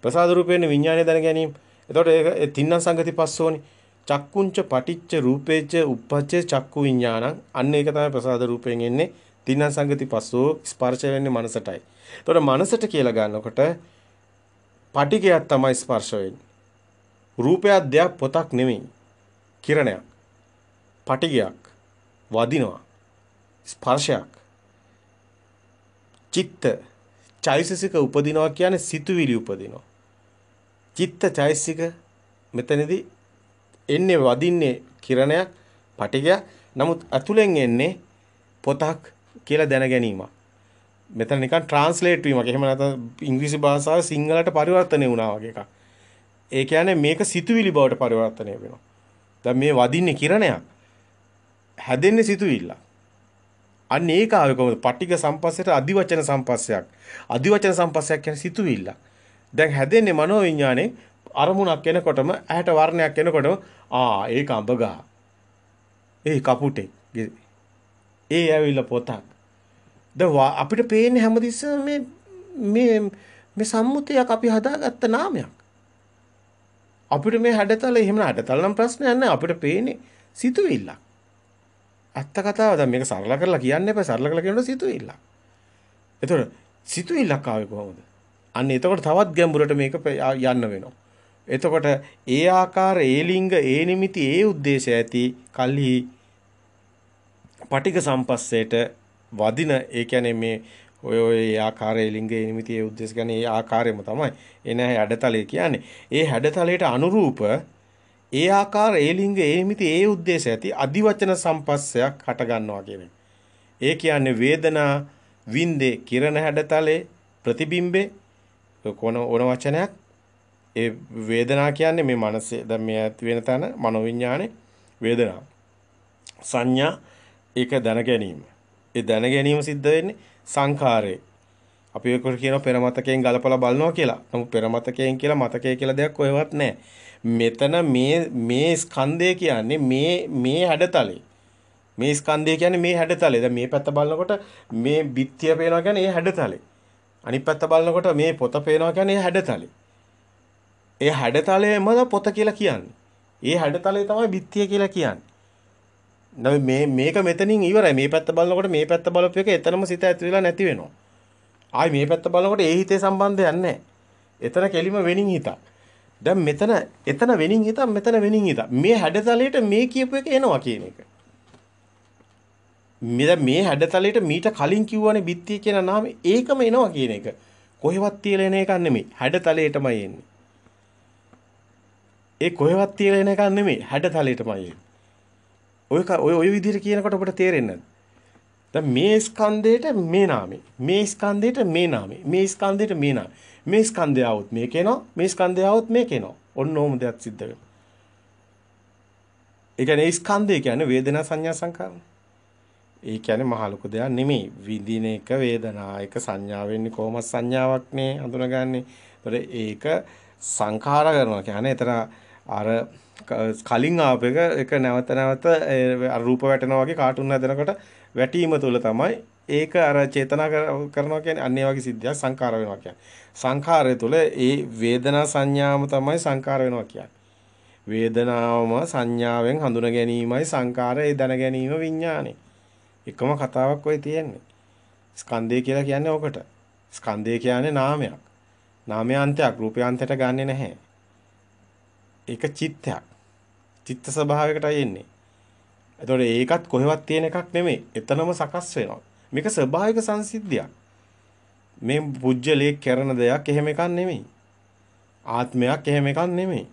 Speaker 1: ප්‍රසාද රූපයෙන් විඥානය දැන ගැනීම. එතකොට ඒක තින්න සංගති පස්සෝනි. චක්කුංච පටිච්ච රූපේච්ච උප්පච්ච චක්කු විඥානං. අන්න ඒක තමයි ප්‍රසාද රූපයෙන් එන්නේ. තින්න සංගති පස්සෝ ස්පර්ශ වෙන්නේ මනසටයි. එතකොට මනසට කියලා ගන්නකොට පටිකයක් තමයි ස්පර්ශ වෙන්නේ. රූපයක් දෙයක් පොතක් නෙමෙයි. කිරණයක්. පටිකයක්. වදිනවා. ස්පර්ශයක්. චිත්ත චෛතසික උපදිනවා කියන්නේ සිතුවිලි උපදිනවා. චිත්ත චෛසික මෙතනදී එන්නේ වදින්නේ කිරණයක් පටිගයක් නමුත් ඇතුලෙන් එන්නේ පොතක් කියලා දැන ගැනීමක් මෙතන නිකන් ට්‍රාන්ස්ලේට් වීමක් එහෙම නැත්නම් ඉංග්‍රීසි භාෂාව සිංහලට පරිවර්තනය වුණා වගේ එකක්. ඒ කියන්නේ මේක සිතුවිලි බවට පරිවර්තනය වෙනවා. දැන් මේ වදින්නේ කිරණයක්. හැදෙන්නේ සිතුවිල්ල. අන්න ඒක ආවේ කොහොමද? පටිඝ සම්පස්සයට අදිවචන සම්පස්සයක්. අදිවචන සම්පස්සයක් කියන්නේ සිතුවිල්ලක්. දැන් හැදෙන්නේ මනෝවිඤ්ඤාණය අරමුණක් එනකොටම ඇහැට වර්ණයක් එනකොටම ආ ඒක අඹගහ. ඒ කපුටේ. ඒ ඇවිල්ලා පොතක්. දැන් අපිට පේන්නේ හැමතිස්සම මේ මේ මේ සම්මුතියක් අපි හදාගත්ත නාමයක්. අපිට මේ හැඩතල එහෙම නඩතල නම් ප්‍රශ්නයක් නැහැ අපිට පේන්නේ සිතුවිල්ලක්. ඇත්ත කතාව දැන් මේක සරල කරලා කියන්න එපා සරල කරලා කියනොත් සිතුවිල්ලක්. එතකොට සිතුවිල්ලක් ආවේ කොහොමද? අන්න එතකොට තවත් ගැඹුරට මේක යන්න වෙනවා. එතකොට ඒ ආකාර ඒ ලිංග ඒ නිමිති ඒ ಉದ್ದೇಶය ඇති කල්හි පටික සම්පස්සේට වදින ඒ කියන්නේ මේ ඔය ඔය ආකාරයේ ලිංගයේ නිමිති ඒ ಉದ್ದೇಶ ගැන ඒ ආකාරයම තමයි ඒ නැහැ හැඩතලය කියන්නේ. ඒ හැඩතලයට අනුරූප ඒ ආකාර ඒ ලිංග ඒ නිමිති ඒ ಉದ್ದೇಶ ඇති අදිවචන සම්පස්සයක් හට ගන්නවා කියන ඒ කියන්නේ වේදනා වින්දේ කිරණ හැඩතලේ ප්‍රතිබිම්බේ කොන ඕන වචනයක් ඒ වේදනා කියන්නේ මේ මනසේ දැන් මේ ඇති වෙන තන මනෝවිඥානේ වේදනා සංඥා ඒක දැන ගැනීම ඒ දැන ගැනීම සිද්ධ වෙන්නේ සංඛාරේ අපි ඔය කියන පෙර මතකයෙන් ගලපලා බලනවා කියලා නමුත් පෙර මතකයෙන් කියලා මතකය කියලා දෙයක් ඔයවත් නැහැ මෙතන මේ මේ ස්කන්ධය කියන්නේ මේ මේ හැඩතලේ මේ ස්කන්ධය කියන්නේ මේ හැඩතලේ. දැන් මේ පැත්ත බලනකොට මේ බිත්තිය පේනවා කියන්නේ ඒ හැඩතලේ. අනිත් පැත්ත බලනකොට මේ පොත පේනවා කියන්නේ හැඩතලෙ. ඒ හැඩතලෙමද පොත කියලා කියන්නේ. ඒ හැඩතලේ තමයි බිත්තිය කියලා කියන්නේ. නැව මේ මේක මෙතනින් ඉවරයි. මේ පැත්ත බලනකොට මේ පැත්ත බලපු එක එතනම සිත ඇතුල් වෙලා නැති වෙනවා. ආයි මේ පැත්ත බලනකොට ඒ හිතේ සම්බන්ධයක් නැහැ. එතන කෙලිම වෙනින් හිතක්. දැන් මෙතන එතන වෙනින් හිතක් මෙතන වෙනින් හිතක්. මේ හැඩතලයට මේ කියපු එක එනවා කියන එක. මෙද මේ හැඩතලයට මීට කලින් කිව්වනේ බිත්තිය කියන නාම ඒකම එනවා කියන එක. කොහෙවත් තියලා එන එකක් නෙමෙයි. හැඩතලයටමයි එන්නේ. ඒ කොහෙවත් තියලා එන එකක් නෙමෙයි. හැඩතලයටමයි එන්නේ. ඔය ඔය ඔය විදිහට කියනකොට ඔබට තේරෙන්නේ නැද්ද? දැන් මේ ස්කන්ධයට මේ නාමය. මේ ස්කන්ධයට මේ නාමය. මේ ස්කන්ධයට මේ නාමය. මේ ස්කන්ධය આવොත් මේක එනවා. මේ ස්කන්ධය આવොත් මේක එනවා. ඔන්න ඕම දෙයක් සිද්ධ වෙනවා. ඒ කියන්නේ ස්කන්ධය කියන්නේ වේදනා සංඥා සංකාරණ. ඒ කියන්නේ මහ ලොකු දෙයක් නෙමෙයි. විඳින එක වේදනා එක සංඥාවෙන්නේ කොහොමද සංඥාවක්නේ හඳුනගන්නේ. ඒතර ඒක සංඛාර කරනවා කියන්නේ එතන අර කලින් ආප එක එක නැවත නැවත රූප වැටෙනවා වගේ කාටුන් හදනකොට වැටීම තුල තමයි ඒක අර චේතනා කරනවා කියන්නේ අන්න වගේ සිද්ධියක් සංඛාර වෙනවා කියන්නේ. සංඛාරය තුල ඒ වේදනා සංඥාම තමයි සංඛාර වෙනවා කියන්නේ. වේදනාවම සංඥාවෙන් හඳුන ගැනීමයි සංඛාරය ඒ දැන ගැනීම විඥානේ. එකම කතාවක් ඔය තියෙන්නේ. ස්කන්ධය කියලා කියන්නේ ඕකට. ස්කන්ධය කියන්නේ නාමයක්. නාමයේ අන්තයක් රූපේ අන්තයට ගන්නෙ නැහැ. ඒක චිත්තයක්. චිත්ත ස්වභාවයකටයි එන්නේ. එතකොට ඒකත් කොහෙවත් තියෙන එකක් නෙමෙයි. එතනම සකස් වෙනවා. මේක ස්වභාවික සංසිද්ධියක්. මේ පුජ්‍යලේ කරන දෙයක් එහෙම එකක් නෙමෙයි. ආත්මයක් එහෙම එකක් නෙමෙයි.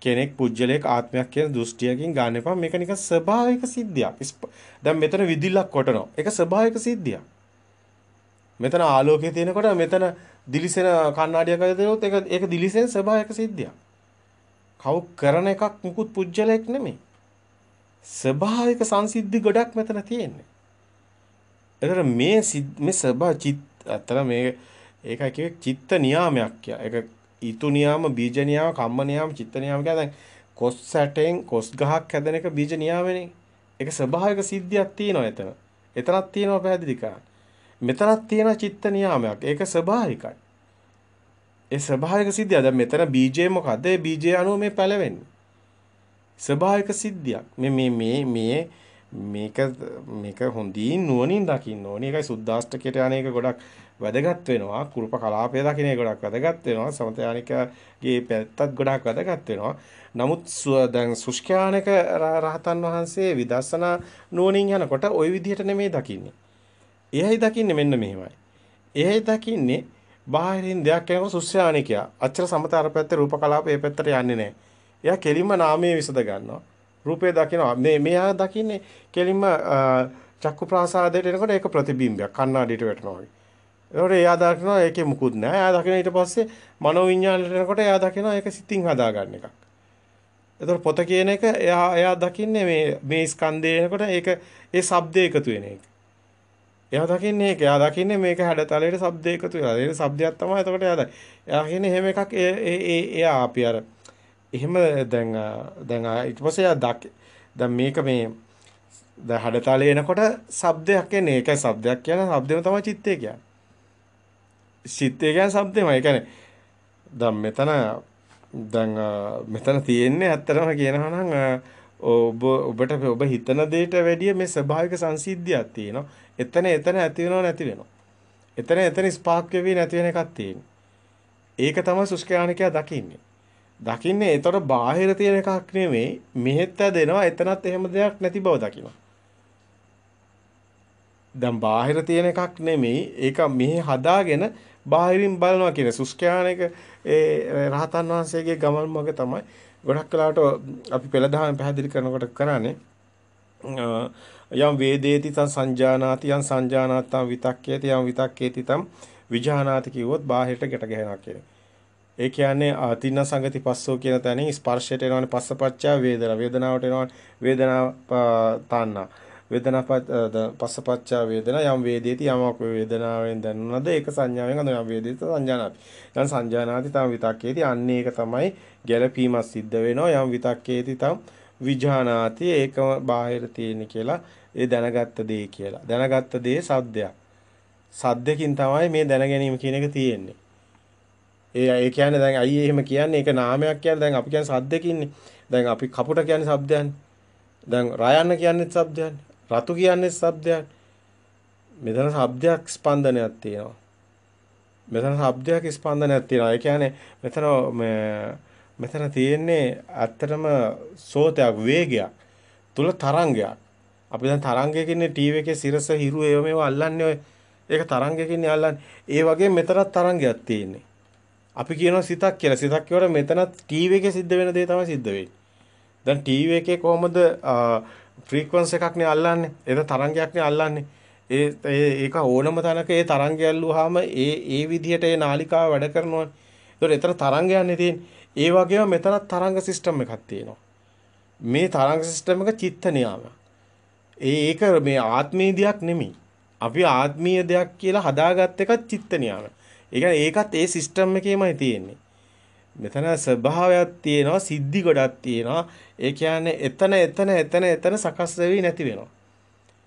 Speaker 1: කෙනෙක් පුජ්‍යලයක ආත්මයක් කියන දෘෂ්ටියකින් ගන්න එපා. මේක නිකන් ස්වභාවික සිද්ධියක්. දැන් මෙතන විදිල්ලක් කොටනවා. ඒක ස්වභාවික සිද්ධියක්. මෙතන ආලෝකයේ තියෙනකොට මෙතන දිලිසෙන කණ්ණාඩියක් ඇදෙනොත් ඒක ඒක දිලිසෙන ස්වභාවික සිද්ධියක්. කවු කරන එකක් මුකුත් පුජ්‍යලයක් නෙමෙයි. ස්වභාවික සංසිද්ධි ගොඩක් මෙතන තියෙන්නේ. එතන මේ මේ සබා චිත් අතර මේ ඒකයි කියේ චිත්ත නියාමයක් කියලා. ඒක ඊතු නියාම බීජ නියාම කම්ම නියාම චිත්ත නියාම කියලා දැන් කොස් සැටෙන් කොස් ගහක් හැදෙන එක බීජ නියාමනේ ඒක ස්වභාවික සිද්ධියක් තියෙනවා එතන එතනක් තියෙනවා පැහැදිලි කරන්න මෙතනක් තියෙන චිත්ත නියාමයක් ඒක ස්වභාවිකයි ඒ ස්වභාවික සිද්ධිය දැන් මෙතන බීජය මොකද්ද ඒ බීජය අනුව මේ පැලවෙන්නේ ස්වභාවික සිද්ධියක් මේ මේ මේ මේ මේක මේක හොඳින් නුවණින් දකින්න ඕනේ. ඒකයි සුද්දාෂ්ටකයට අනේක ගොඩක් වැදගත් වෙනවා කුරුප කලාපය දකින ගොඩක් වැදගත් වෙනවා සමතයානිකගේ පැත්තත් ගොඩක් වැදගත් වෙනවා නමුත් දැන් සුෂ්ක්‍යානක රහතන් වහන්සේ විදර්ශනා නුවණින් යනකොට ওই විදිහට නෙමෙයි දකින්නේ එහෙයි දකින්නේ මෙන්න මෙහෙමයි එහෙයි දකින්නේ බාහිරින් දෙයක් යනකොට සුෂ්ක්‍යානිකයා අච්චර සමත අර පැත්තේ රූප කලාපය ඒ පැත්තට යන්නේ නැහැ එයා කෙලින්ම නාමයේ විසඳ ගන්නවා රූපය දකිනවා මේ මෙයා දකින්නේ කෙලින්ම චක්කු ප්‍රාසාදයට එනකොට ඒක ප්‍රතිබිම්බයක් කණ්ණාඩියට වැටෙනවා වගේ ඒකට එයා දකිනවා ඒකේ මුකුත් නැහැ. එයා දකින ඊට පස්සේ මනෝ විඤ්ඤාණයට එනකොට එයා දකිනවා ඒක සිතින් හදාගන්න එකක්. ඒතකොට පොත කියන එක එයා එයා දකින්නේ මේ මේ ස්කන්ධය එනකොට ඒක ඒ shabdේ එකතු වෙන එක. එයා දකින්නේ ඒක. එයා දකින්නේ මේක හැඩතලයට shabdේ එකතු වෙලා. ඒක shabdයක් තමයි. එතකොට එයා දකින. එයා කියන්නේ එහෙම එකක් ඒ ඒ එයා අපි අර එහෙම දැන් දැන් ඊට පස්සේ එයා දකි දැන් මේක මේ දැන් හඩතලේ එනකොට shabdයක් එන්නේ. ඒකයි shabdයක් කියන shabdේම තමයි චිත්තය කියන්නේ. සිත් ඒ කියන්නේ શબ્දෙම ඒ කියන්නේ දැන් මෙතන දැන් මෙතන තියෙන්නේ ඇත්තටම කියනවා නම් ඔබ ඔබට ඔබ හිතන දෙයට වැඩිය මේ ස්වභාවික සංසිද්ධියක් තියෙනවා. එතන එතන ඇති වෙනව නැති වෙනව. එතන එතන ස්පාක් වෙවි නැති වෙන එකක් තියෙනවා. ඒක තමයි සුස්කයානිකයා දකින්නේ. දකින්නේ ඒතර බාහිර තියෙන එකක් නෙමෙයි මෙහෙත් ඇදෙනවා එතනත් එහෙම දෙයක් නැති බව දකිනවා. දැන් බාහිර තියෙන එකක් නෙමෙයි ඒක මෙහි හදාගෙන බාහිරින් බලනවා කියන සුස්ඛ්‍යාන එක ඒ රහතන් වහන්සේගේ ගමන් මඟ තමයි ගොඩක් වෙලාවට අපි පෙළදහම පැහැදිලි කරනකොට කරන්නේ යම් වේදේති තං සංජානාති යම් සංජානාති තං විතක්කේති යම් විතක්කේති තං විජානාති කිව්වොත් බාහිරට ගැට ගහනවා කියන්නේ. ඒ කියන්නේ ආතින සංගති පස්සෝ කියන තැනින් ස්පර්ශයට එනවනේ පස්සපච්චා වේදනා. වේදනාවට එනවනේ වේදනාව තාන්නා. වේදනාපත් පස්සපච්චා වේදනා යම් වේදේති යමක වේදනාවෙන් දැනුණාද ඒක සංඥාවෙන් අඳුන යම් වේදේති සංඥානාති. දැන් සංඥානාති තම විතක්කේති අන්න ඒක තමයි ගැළපීමක් සිද්ධ වෙනවා යම් විතක්කේති තම විජානාති ඒකම බාහිර තියෙන කියලා ඒ දැනගත්ත දේ කියලා. දැනගත්ත දේ සද්දයක්. සද්දකින් තමයි මේ දැන ගැනීම කියන එක තියෙන්නේ. ඒ ඒ කියන්නේ දැන් අයියේ එහෙම කියන්නේ ඒක නාමයක් කියලා දැන් අපි කියන්නේ සද්දකින්නේ. දැන් අපි කපුට කියන්නේ શબ્දයන්නේ. දැන් රයන්න කියන්නේ શબ્දයන්නේ. රතු කියන්නේ ශබ්දයක්. මෙතන ශබ්දයක් ස්පන්දනයක් තියෙනවා. මෙතන ශබ්දයක් ස්පන්දනයක් තියෙනවා. ඒ කියන්නේ මෙතන මෙතන තියෙන්නේ ඇත්තටම සෝතයක් වේගයක් තුල තරංගයක්. අපි දැන් තරංගය කියන්නේ ටීවී එකේ සිරස හිරු ඒව මේව අල්ලන්නේ ඔය ඒක තරංගයකින්නේ අල්ලන්නේ. ඒ වගේ මෙතනත් තරංගයක් තියෙන්නේ. අපි කියනවා සිතක් කියලා. සිතක් කියවට මෙතනත් ටීවී එකේ සිද්ධ වෙන දේ තමයි සිද්ධ වෙන්නේ. දැන් ටීවී එකේ කොහොමද ෆ්‍රීකවන්ස් එකක්නේ අල්ලන්නේ. එන තරංගයක්නේ අල්ලන්නේ. ඒ ඒක ඕනම තැනක ඒ තරංගය ඇල්ලුවාම ඒ ඒ විදිහට ඒ නාලිකාව වැඩ කරනවා. ඒතකොට එතන තරංගයන්නේ තියෙන්නේ. ඒ වගේම මෙතනත් තරංග සිස්ටම් එකක් තියෙනවා. මේ තරංග සිස්ටම් එක චිත්ත නියාමයක්. ඒ ඒක මේ ආත්මීය දෙයක් නෙමෙයි. අපි ආත්මීය දෙයක් කියලා හදාගත් එකත් චිත්ත නියාමයක්. ඒ කියන්නේ ඒකත් ඒ සිස්ටම් එකේමයි තියෙන්නේ. මෙතන ස්වභාවයක් තියෙනවා සිද්ධි ගොඩක් තියෙනවා ඒ කියන්නේ එතන එතන එතන එතන සකස් වෙවි නැති වෙනවා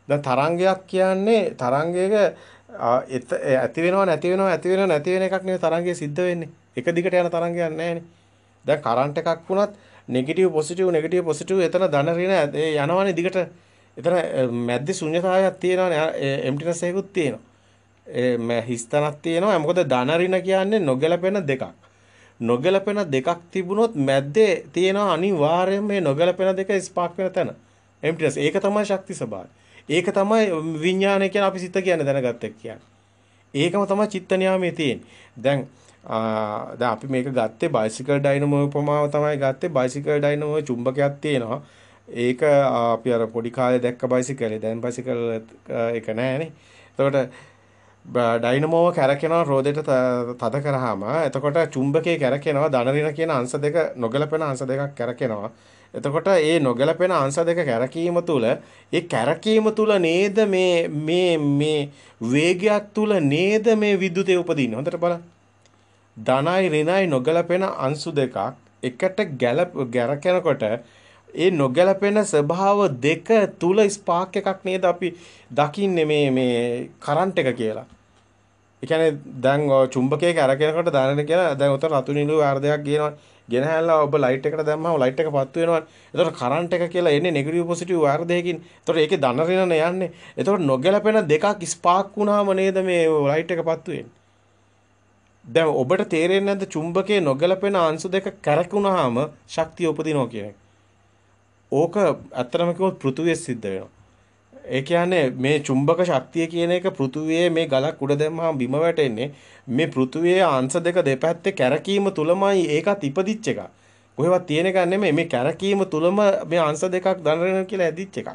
Speaker 1: දැන් තරංගයක් කියන්නේ තරංගයක ඇති වෙනවා නැති වෙනවා ඇති වෙනවා නැති වෙන එකක් නෙවෙයි තරංගය සිද්ධ වෙන්නේ එක දිගට යන තරංගයක් නැහැනේ දැන් කරන්ට් එකක් වුණත් නෙගටිව් පොසිටිව් නෙගටිව් පොසිටිව් එතන ධන ඍණ යනවනේ දිගට එතන මැද්දේ ශුන්‍යතාවයක් තියෙනවා එම්ටිනස් එකකුත් තියෙනවා ඒ හිස්තනක් තියෙනවා මොකද ධන ඍණ කියන්නේ නොගැලපෙන දෙකක් නොගැලපෙන දෙකක් තිබුණොත් මැද්දේ තියෙන අනිවාර්යයෙන් මේ නොගැලපෙන දෙක ස්පාක් වෙන තැන. එම්ප්ටිනස් ඒක තමයි ශක්ති ස්වභාවය. ඒක තමයි විඥානය කියන අපි සිත කියන්නේ දැනගත්තෙක් කියන්නේ. ඒකම තමයි චිත්ත නියාමයේ තියෙන්නේ. දැන් දැන් අපි මේක ගත්තේ බයිසිකල් ඩයිනමෝ උපමාව තමයි ගත්තේ බයිසිකල් ඩයිනමෝ චුම්බකයක් තියෙනවා. ඒක අපි අර පොඩි කාලේ දැක්ක බයිසිකලේ. දැන් බයිසිකල් එක නැහැ නේ. එතකොට ඩයිනමෝව කැරකෙනවා රෝදයට තද කරාම එතකොට චුම්බකයේ කැරකෙනවා ධනරින කියන අංශ දෙක නොගැලපෙන අංශ දෙකක් කැරකෙනවා. එතකොට මේ නොගැලපෙන අංශ දෙක කැරකීම තුළ ඒ කැරකීම තුළ නේද මේ මේ මේ වේගයක් තුළ නේද මේ විදුලිය උපදින්නේ. හොඳට බලන්න. ධනයි ඍණයි නොගැලපෙන අංශු දෙකක් එකට ගැලප කැරකෙනකොට ඒ නොගැලපෙන ස්වභාව දෙක තුල ස්පාක් එකක් නේද අපි දකින්නේ මේ මේ කරන්ට් එක කියලා. ඒ කියන්නේ දැන් චුම්බකයක අරගෙනකොට දානන කියලා දැන් උතර රතු නිලු ආර්ධයක් ගේනවා. ගෙන හැල්ලා ඔබ ලයිට් එකට දැම්මම ලයිට් එක පත්තු වෙනවා. ඒතකොට කරන්ට් එක කියලා එන්නේ නෙගටිව් පොසිටිව් ආර්ධයකින්. ඒතකොට ඒකේ ධන ඍණ යන්නේ. ඒතකොට නොගැලපෙන දෙකක් ස්පාක් වුණාම නේද මේ ලයිට් එක පත්තු වෙන්නේ. දැන් ඔබට තේරෙන්නේ නැද්ද චුම්බකයේ නොගැලපෙන අංශු දෙක කැරකුණාම ශක්තිය උපදිනවා කියන එක? ඕක ඇත්තටම කිව්වොත් පෘථුවිය සිද්ධ වෙනවා. ඒ කියන්නේ මේ චුම්බක ශක්තිය කියන එක පෘථුවියේ මේ ගලක් උඩ දැම්මහම බිම වැටෙන්නේ මේ පෘථුවියේ අංශ දෙක දෙපැත්තේ කැරකීම තුලමයි ඒකත් ඉපදිච්ච එක. කොහෙවත් තියෙන එකක් නෙමෙයි මේ කැරකීම තුලම මේ අංශ දෙකක් දනරන කියලා ඇදිච්ච එකක්.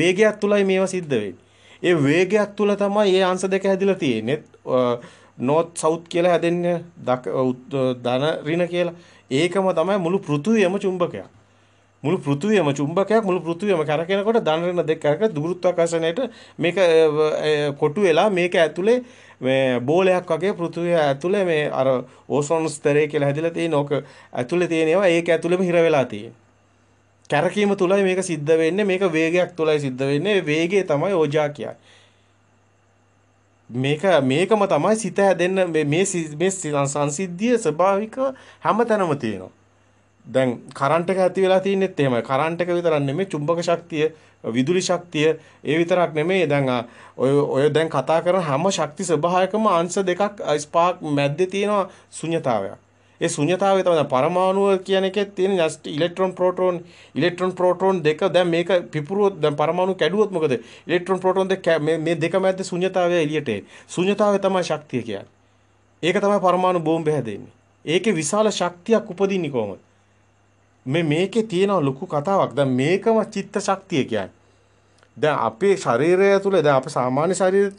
Speaker 1: වේගයක් තුලයි මේවා සිද්ධ වෙන්නේ. ඒ වේගයක් තුල තමයි මේ අංශ දෙක හැදිලා තියෙන්නේ. නෝත් සවුත් කියලා හැදෙන්නේ දන රින කියලා. ඒකම තමයි මුළු පෘථුවියම චුම්බකයක්. මුළු පෘථිවියම චුම්බකයක් මුළු පෘථිවියම කරකිනකොට දනරන දෙක කරක ගුරුත්වාකර්ෂණයට මේක කොටු වෙලා මේක ඇතුලේ මේ බෝලයක් වගේ පෘථිවිය ඇතුලේ මේ අර ඕසෝන් ස්තරය කියලා හැදිලා තියෙන ඕක ඇතුලේ තියෙන ඒවා ඒක ඇතුලේම හිර වෙලා තියෙන. කැරකීම තුලයි මේක සිද්ධ වෙන්නේ මේක වේගයක් තුලයි සිද්ධ වෙන්නේ වේගය තමයි ඕජා කියන්නේ. මේක මේකම තමයි සිත හැදෙන්න මේ මේ සංසිද්ධිය ස්වභාවික හැම තැනම තියෙනවා. දැන් කරන්ට් එක ඇති වෙලා තින්නෙත් එහෙමයි. කරන්ට් එක විතරක් නෙමෙයි චුම්බක ශක්තිය, විදුලි ශක්තිය ඒ විතරක් නෙමෙයි. දැන් ඔය ඔය දැන් කතා කරන හැම ශක්ති ස්වභාවයකම අංශ දෙකක් ස්පාක් මැද්දේ තියෙනවා ශුන්‍යතාවයක්. ඒ ශුන්‍යතාවය තමයි පරමාණුව කියන එකේ තියෙන just ඉලෙක්ට්‍රෝන ප්‍රෝටෝන ඉලෙක්ට්‍රෝන ප්‍රෝටෝන දෙක දැන් මේක පිපුරුවොත් දැන් පරමාණු කැඩුවොත් මොකද? ඉලෙක්ට්‍රෝන ප්‍රෝටෝන දෙක මේ මේ දෙක මැද්දේ ශුන්‍යතාවය එළියට එයි. ශුන්‍යතාවය තමයි ශක්තිය කියන්නේ. ඒක තමයි පරමාණු බෝම්බ හැදෙන්නේ. ඒකේ විශාල ශක්තියක් උපදින්නේ කොහොමද? මේ මේකේ තියෙන ලොකු කතාවක්. දැන් මේකම චිත්ත ශක්තිය කියන්නේ. දැන් අපේ ශරීරය තුළ දැන් අපේ සාමාන්‍ය ශරීරය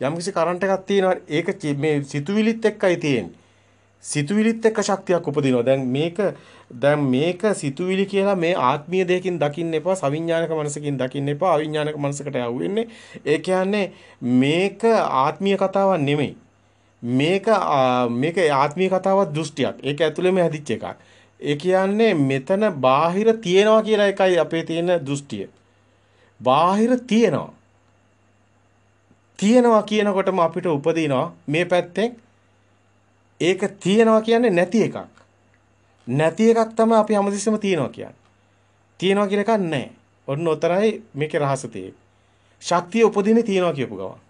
Speaker 1: යම්කිසි කරන්ට් එකක් තියෙනවා. ඒක මේ සිතුවිලිත් එක්කයි තියෙන්නේ. සිතුවිලිත් එක්ක ශක්තියක් උපදිනවා. දැන් මේක දැන් මේක සිතුවිලි කියලා මේ ආත්මීය දෙයකින් දකින්න එපා, සවිඥානික මනසකින් දකින්න එපා, අවිඥානික මනසකට යවෙන්නේ. ඒ කියන්නේ මේක ආත්මීය කතාවක් නෙමෙයි. මේක මේක ආත්මීය කතාවක් දෘෂ්ටියක්. ඒක ඇතුළේම හැදිච්ච එකක්. ඒ කියන්නේ මෙතන බාහිර තියෙනවා කියලා එකයි අපේ තියෙන දෘෂ්ටිය. බාහිර තියෙනවා. තියෙනවා කියනකොටම අපිට උපදිනවා මේ පැත්තෙන් ඒක තියෙනවා කියන්නේ නැති එකක්. නැති එකක් තමයි අපි හැමදෙස්සම තියෙනවා කියන්නේ. තියෙනවා කියලා එකක් නැහැ. ඔන්න ඔතරයි මේකේ රහස තියෙන්නේ. ශක්තිය උපදින්නේ තියෙනවා කියපු ගමන්.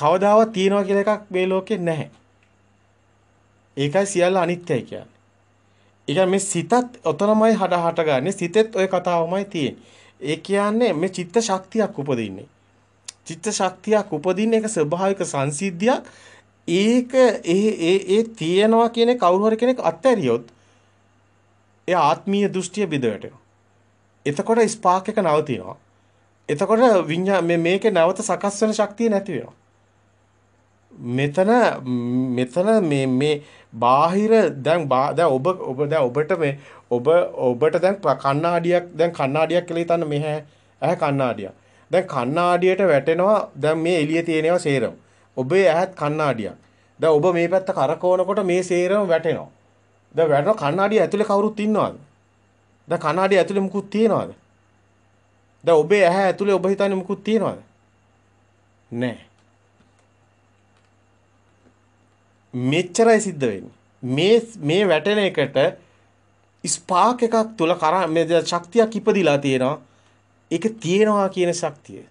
Speaker 1: කවදාවත් තියෙනවා කියලා එකක් මේ ලෝකේ නැහැ. ඒකයි සියල්ල අනිත්‍යයි කියන්නේ. ඒ කියන්නේ මේ සිතත් ඔතනමයි හඩ හටගන්නේ. සිතෙත් ওই කතාවමයි තියෙන්නේ. ඒ කියන්නේ මේ චිත්ත ශක්තියක් උපදින්නේ. චිත්ත ශක්තියක් උපදින්න එක ස්වභාවික සංසිද්ධියක්. ඒක ඒ ඒ ඒ තියෙනවා කියන කවුරු හරි කෙනෙක් අත්හැරියොත් ඒ ආත්මීය දෘෂ්ටිය බිඳ එතකොට ස්පාක් එක නවතිනවා. එතකොට විඤ්ඤා මේ මේකේ නැවත සකස් වෙන ශක්තිය නැති වෙනවා. මෙතන මෙතන මේ මේ බාහිර දැන් දැන් ඔබ ඔබ දැන් ඔබට මේ ඔබ ඔබට දැන් කණ්ණාඩියක් දැන් කණ්ණාඩියක් කියලා හිතන්න මෙහා ඇහැ කණ්ණාඩිය. දැන් කණ්ණාඩියට වැටෙනවා දැන් මේ එළියේ තියෙනවා සේරම. ඔබේ ඇහත් කණ්ණාඩියක්. දැන් ඔබ මේ පැත්ත කරකවනකොට මේ සේරම වැටෙනවා. දැන් වැටෙන කණ්ණාඩිය ඇතුලේ කවුරුත් ඉන්නවද? දැන් කණ්ණාඩිය ඇතුලේ මුකුත් තියනවද? දැන් ඔබේ ඇහැ ඇතුලේ ඔබ හිතන්නේ මුකුත් තියනවද? නැහැ. මෙච්චරයි සිද්ධ වෙන්නේ. මේ මේ වැටෙන එකට ස්පාක් එකක් තුල කරා මේ ශක්තියක් ඉපදිලා තියෙනවා. ඒක තියෙනවා කියන ශක්තිය.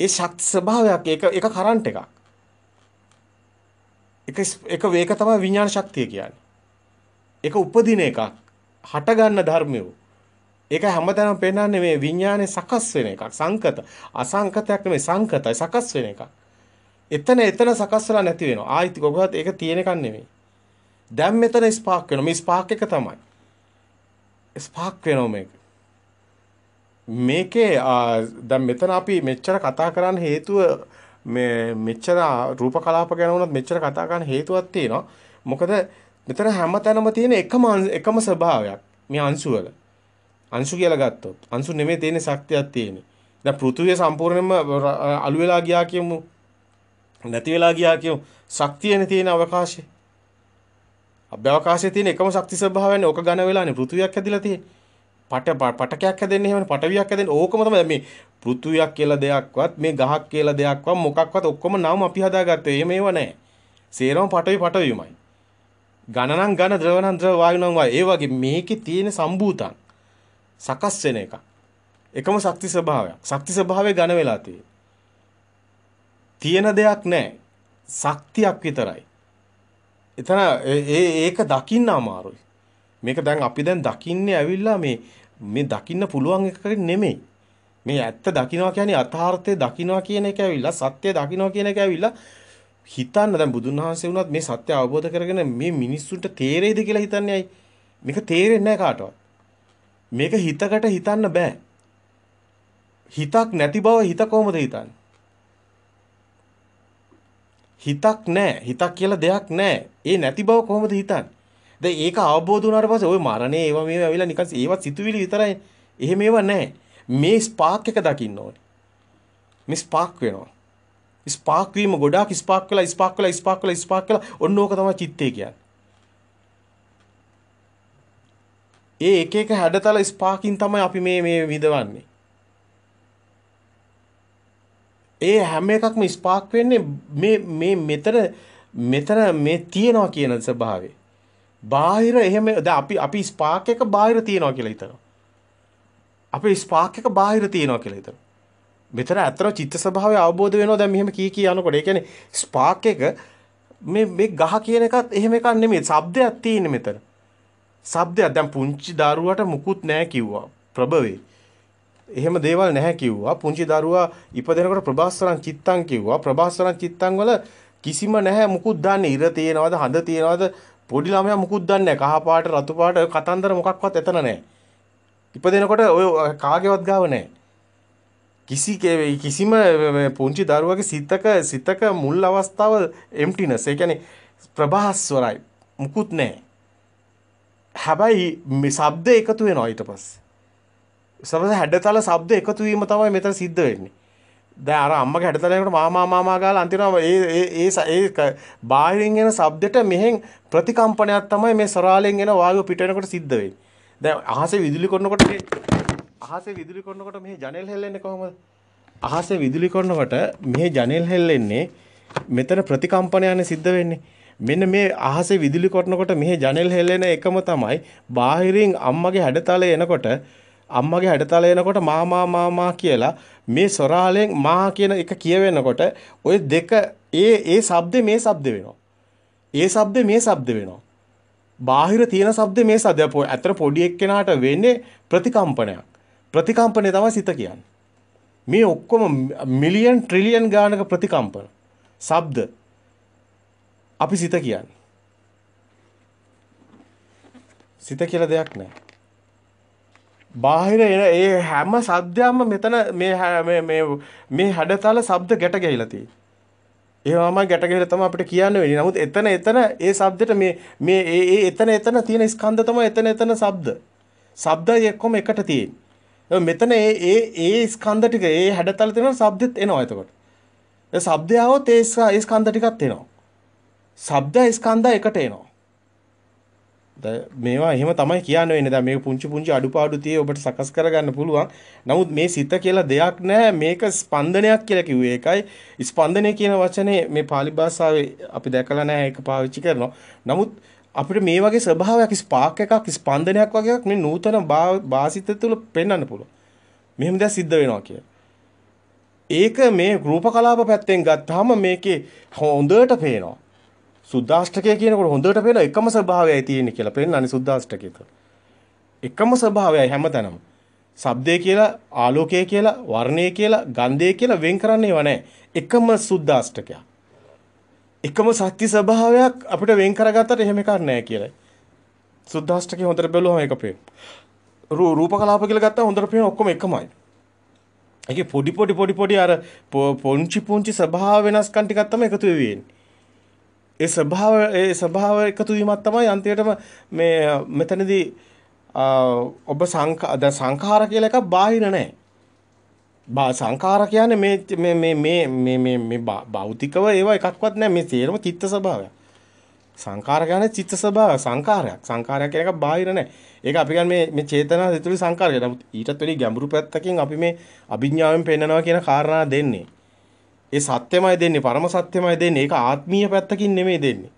Speaker 1: ඒ ශක්ති ස්වභාවයක් ඒක ඒක කරන්ට් එකක්. එක එක වේක තමයි විඥාන ශක්තිය කියන්නේ. ඒක උපදින එකක්. හට ගන්න ධර්මයෝ. ඒක හැමතැනම පෙන්වන්නේ මේ විඥානේ සකස් වෙන එකක්. සංකත. අසංකතයක් නෙමෙයි සංකතයි සකස් වෙන එකක්. එතන එතන සකස් වෙලා නැති වෙනවා. ආයිත් කොහොමවත් ඒක තියෙන එකක් නෙමෙයි. දැන් මෙතන ස්පාක් වෙනවා. මේ ස්පාක් එක තමයි. ස්පාක් වෙනවා මේක. මේකේ දැන් මෙතන අපි මෙච්චර කතා කරන්න හේතුව මේ මෙච්චර රූප කලාප ගැන වුණත් මෙච්චර කතා කරන්න හේතුවක් තියෙනවා. මොකද මෙතන හැමතැනම තියෙන එකම එකම ස්වභාවයක් මේ අංශු වල. අංශු කියලා ගත්තොත් අංශු නෙමෙයි තියෙන ශක්තියක් තියෙන්නේ. දැන් පෘථුවිය සම්පූර්ණයෙන්ම අළු වෙලා ගියා කියමු. නැති වෙලා ගියා කියමු. ශක්තියනේ තියෙන අවකාශය. අභ්‍යවකාශයේ තියෙන එකම ශක්ති ස්වභාවයනේ ඕක ඝන වෙලානේ පෘථුවියක් හැදිලා තියෙන්නේ. පට පටකයක් හැදෙන්නේ එහෙමනේ පටවියක් හැදෙන්නේ ඕකම තමයි මේ පෘථුවියක් කියලා දෙයක්වත් මේ ගහක් කියලා දෙයක්වත් මොකක්වත් ඔක්කොම නම් අපි හදාගත්තේ. එහෙම ඒව නැහැ. සේරම පටවි පටවිමයි. ඝන නම් ඝන ද්‍රව නම් ද්‍රව වායු නම් වායු. ඒ වගේ මේකේ තියෙන සම්බූතං සකස් වෙන එක. එකම ශක්ති ස්වභාවයක්. ශක්ති ස්වභාවය ඝන වෙලා තියෙන්නේ. තියෙන දෙයක් නැහැ. ශක්තියක් විතරයි. එතන ඒක දකින්න අමාරුයි. මේක දැන් අපි දැන් දකින්නේ ඇවිල්ලා මේ මේ දකින්න පුළුවන් එකකින් නෙමෙයි. මේ ඇත්ත දකින්නවා කියන්නේ අථාර්ථය දකින්නවා කියන එක ඇවිල්ලා සත්‍ය දකින්නවා කියන එක ඇවිල්ලා හිතන්න දැන් බුදුන් වහන්සේ වුණත් මේ සත්‍ය අවබෝධ කරගෙන මේ මිනිස්සුන්ට තේරෙයිද කියලා හිතන්නේ ඇයි? මේක තේරෙන්නේ නැහැ කාටවත්. මේක හිතකට හිතන්න බෑ. හිතක් නැති බව හිත කොහොමද හිතන්නේ? හිතක් නැහැ. හිතක් කියලා දෙයක් නැහැ. ඒ නැති බව කොහොමද හිතන්නේ? දැන් ඒක අවබෝධ වුණාට පස්සේ ওই මරණේ ඒව මේව ඇවිල්ලා නිකන් ඒවත් සිතුවිලි විතරයි. එහෙම ඒව නැහැ. මේ ස්පාක් එක දකින්න ඕනේ. මේ ස්පාක් වෙනවා. ස්පාක් වීම ගොඩාක් ස්පාක් වෙලා ස්පාක් වෙලා ස්පාක් වෙලා ස්පාක් වෙලා ඔන්න ඕක තමයි චිත්තේ කියන්නේ. ඒ එක එක හැඩතල ස්පාකින් තමයි අපි මේ මේ විඳවන්නේ. ඒ හැම එකක්ම ස්පාක් වෙන්නේ මේ මේ මෙතන මෙතන මේ තියෙනවා කියන ස්වභාවය. බාහිර එහෙම දැන් අපි අපි ස්පාක් එක බාහිර තියෙනවා කියලා හිතනවා. අපි ස්පාක් එක බාහිර තියෙනවා කියලා හිතනවා. මෙතන අතර චිත්ත ස්වභාවය අවබෝධ වෙනවා දැන් මෙහෙම කී කී යනකොට. ඒ කියන්නේ ස්පාක් එක මේ මේ ගහ කියන එකත් එහෙම එකක් නෙමෙයි. ශබ්දයක් තියෙන්නේ මෙතන. ශබ්දයක් දැන් පුංචි දරුවට මුකුත් නැහැ කිව්වා. ප්‍රබවේ. එහෙම දේවල් නැහැ කිව්වා. පුංචි දරුවා ඉපදෙනකොට ප්‍රභාස්වරන් චිත්තං කිව්වා. ප්‍රභාස්වරන් චිත්තං වල කිසිම නැහැ මුකුත් දන්නේ. ඉර තියෙනවද, හඳ තියෙනවද? පොඩි ළමයා මුකුත් දන්නේ නැහැ. කහ පාට, රතු පාට කතන්දර මොකක්වත් එතන නැහැ. ඉපදෙනකොට ඔය කාගේවත් ගාව නැහැ. කිසි කිසිම පුංචි දරුවගේ සිතක සිතක මුල් අවස්ථාව එම්ටිනස්. ඒ කියන්නේ ප්‍රභාස්වරයි. මුකුත් නැහැ. හැබැයි මේ ශබ්ද එකතු වෙනවා ඊට පස්සේ. සමහර හැඩතල ශබ්ද එකතු වීම තමයි මෙතන සිද්ධ වෙන්නේ. දැන් අර අම්මගේ හැඩතලයකට මාමා මාමා ගාලා අන්තිමට ඒ ඒ ඒ බාහිරින් එන ශබ්දෙට මෙහෙන් ප්‍රතිකම්පනයක් තමයි මේ සොරාලෙන් එන වායුව පිට වෙනකොට සිද්ධ වෙන්නේ. දැන් අහසේ විදුලි කරනකොට මේ අහසේ විදුලි කරනකොට මේ ජනෙල් හෙල්ලෙන්නේ කොහොමද? අහසේ විදුලි කරනකොට මේ ජනෙල් හෙල්ලෙන්නේ මෙතන ප්‍රතිකම්පනයනේ සිද්ධ වෙන්නේ. මෙන්න මේ අහසේ විදුලි කරනකොට මේ ජනෙල් හෙල්ලෙන එකම තමයි බාහිරින් අම්මගේ හැඩතලය එනකොට අම්මගේ හැඩතල එනකොට මාමා මාමා කියලා මේ සොරාලෙන් මා කියන එක කියවෙනකොට ওই දෙක ඒ ඒ શબ્දේ මේ શબ્ද වෙනවා. ඒ શબ્දේ මේ શબ્ද වෙනවා. බාහිර තියෙන શબ્දේ මේ શબ્ද ඇතර පොඩි එක්කෙනාට වෙන්නේ ප්‍රතිකම්පනයක්. ප්‍රතිකම්පනය තමයි සිත කියන්නේ. මේ ඔක්කොම මිලියන් ට්‍රිලියන් ගානක ප්‍රතිකම්පන. શબ્ද අපි සිත කියන්නේ. සිත කියලා දෙයක් නැහැ. බාහිර එන ඒ හැම සද්දයක්ම මෙතන මේ මේ මේ හැඩතල ශබ්ද ගැට ගැහිලා තියෙන්නේ. ඒවාම ගැට ගැහිලා තමයි අපිට කියන්න වෙන්නේ. නමුත් එතන එතන ඒ ශබ්දෙට මේ මේ ඒ ඒ එතන එතන තියෙන ස්කන්ධ තමයි එතන එතන ශබ්ද. ශබ්දය එක්කම එකට තියෙන්නේ. මෙතන ඒ ඒ ඒ ස්කන්ධ ටික ඒ හැඩතල තියෙන ශබ්දෙත් එනවා එතකොට. ඒ ශබ්දය આવොත් ඒ ස්කන්ධ ටිකත් එනවා. ශබ්ද ස්කන්ධ එකට එනවා. මේවා එහෙම තමයි කියන්න වෙන්නේ. දැන් මේ පුංචි පුංචි අඩුපාඩු tie ඔබට සකස් කරගන්න පුළුවන්. නමුත් මේ සිත කියලා දෙයක් නැහැ. මේක ස්පන්දනයක් කියලා කිව්වේ ඒකයි. ස්පන්දනය කියන වචනේ මේ pāli භාෂාවේ අපි දැකලා නැහැ ඒක පාවිච්චි කරනවා. නමුත් අපිට මේ වගේ ස්වභාවයක් ස්පාක් එකක් ස්පන්දනයක් වගේ එකක් මේ නූතන භාෂිත තුළ පෙන්වන්න පුළුවන්. මෙහෙම දැන් සිද්ධ වෙනවා කියලා. ඒක මේ රූපකලාප පැත්තෙන් ගත්තාම මේකේ හොඳට පේනවා. සුද්දාෂ්ටකය කියනකොට හොඳට පේන එකම ස්වභාවයයි තියෙන්නේ කියලා පේන්නන්නේ සුද්දාෂ්ටකය තුළ. එකම ස්වභාවයයි හැමතැනම. ශබ්දය කියලා, ආලෝකය කියලා, වර්ණය කියලා, ගන්ධය කියලා වෙන් කරන්න ඒවා නැහැ. එකම සුද්දාෂ්ටකය. එකම සත්‍ය ස්වභාවයක් අපිට වෙන් කරගත්තට එහෙම එකක් නැහැ කියලා. සුද්දාෂ්ටකය හොඳට බලුවම ඒක පේන. රූපකලාප කියලා ගත්තා හොඳට පේන ඔක්කොම එකමයි. ඒකේ පොඩි පොඩි පොඩි පොඩි අර පොන්චි පොන්චි ස්වභාව වෙනස්කම් ටිකක් තමයි එකතු වෙන්නේ. ඒ ස්වභාව ඒ ස්වභාව එකතු වීමක් තමයි අන්තිමටම මේ මෙතනදී ඔබ සංකා ද සංඛාර කියලා එකක් බාහිර නැහැ. බා සංඛාර කියන්නේ මේ මේ මේ මේ මේ මේ භෞතිකව ඒවා එකක්වත් නැහැ මේ තේරම චිත්ත ස්වභාවයක්. සංඛාර කියන්නේ චිත්ත ස්වභාවයක් සංඛාරයක්. සංඛාරයක් කියන එක බාහිර නැහැ. ඒක අපි කියන්නේ මේ මේ චේතනා සිතුවිලි සංඛාරය. නමුත් ඊටත් වැඩි ගැඹුරු පැත්තකින් අපි මේ අභිඥාවෙන් පෙන්නනවා කියන කාරණා දෙන්නේ. ඒ සත්‍යමයි දෙන්නේ පරම සත්‍යමයි දෙන්නේ. ඒක ආත්මීය පැත්තකින් නෙමෙයි දෙන්නේ.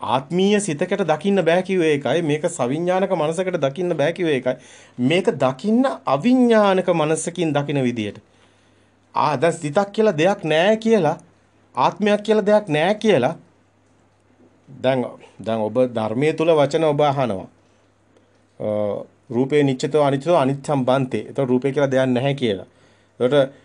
Speaker 1: ආත්මීය සිතකට දකින්න බෑ කිව්වේ ඒකයි. මේක සවිඥානික මනසකට දකින්න බෑ කිව්වේ ඒකයි. මේක දකින්න අවිඥානික මනසකින් දකින විදියට. ආ දැන් සිතක් කියලා දෙයක් නෑ කියලා ආත්මයක් කියලා දෙයක් නෑ කියලා දැන් දැන් ඔබ ධර්මයේ තුල වචන ඔබ අහනවා. රූපේ නිච්චතෝ අනිච්චතෝ අනිච්ඡම් බන්තේ. ඒතකොට රූපේ කියලා දෙයක් නැහැ කියලා. ඒතකොට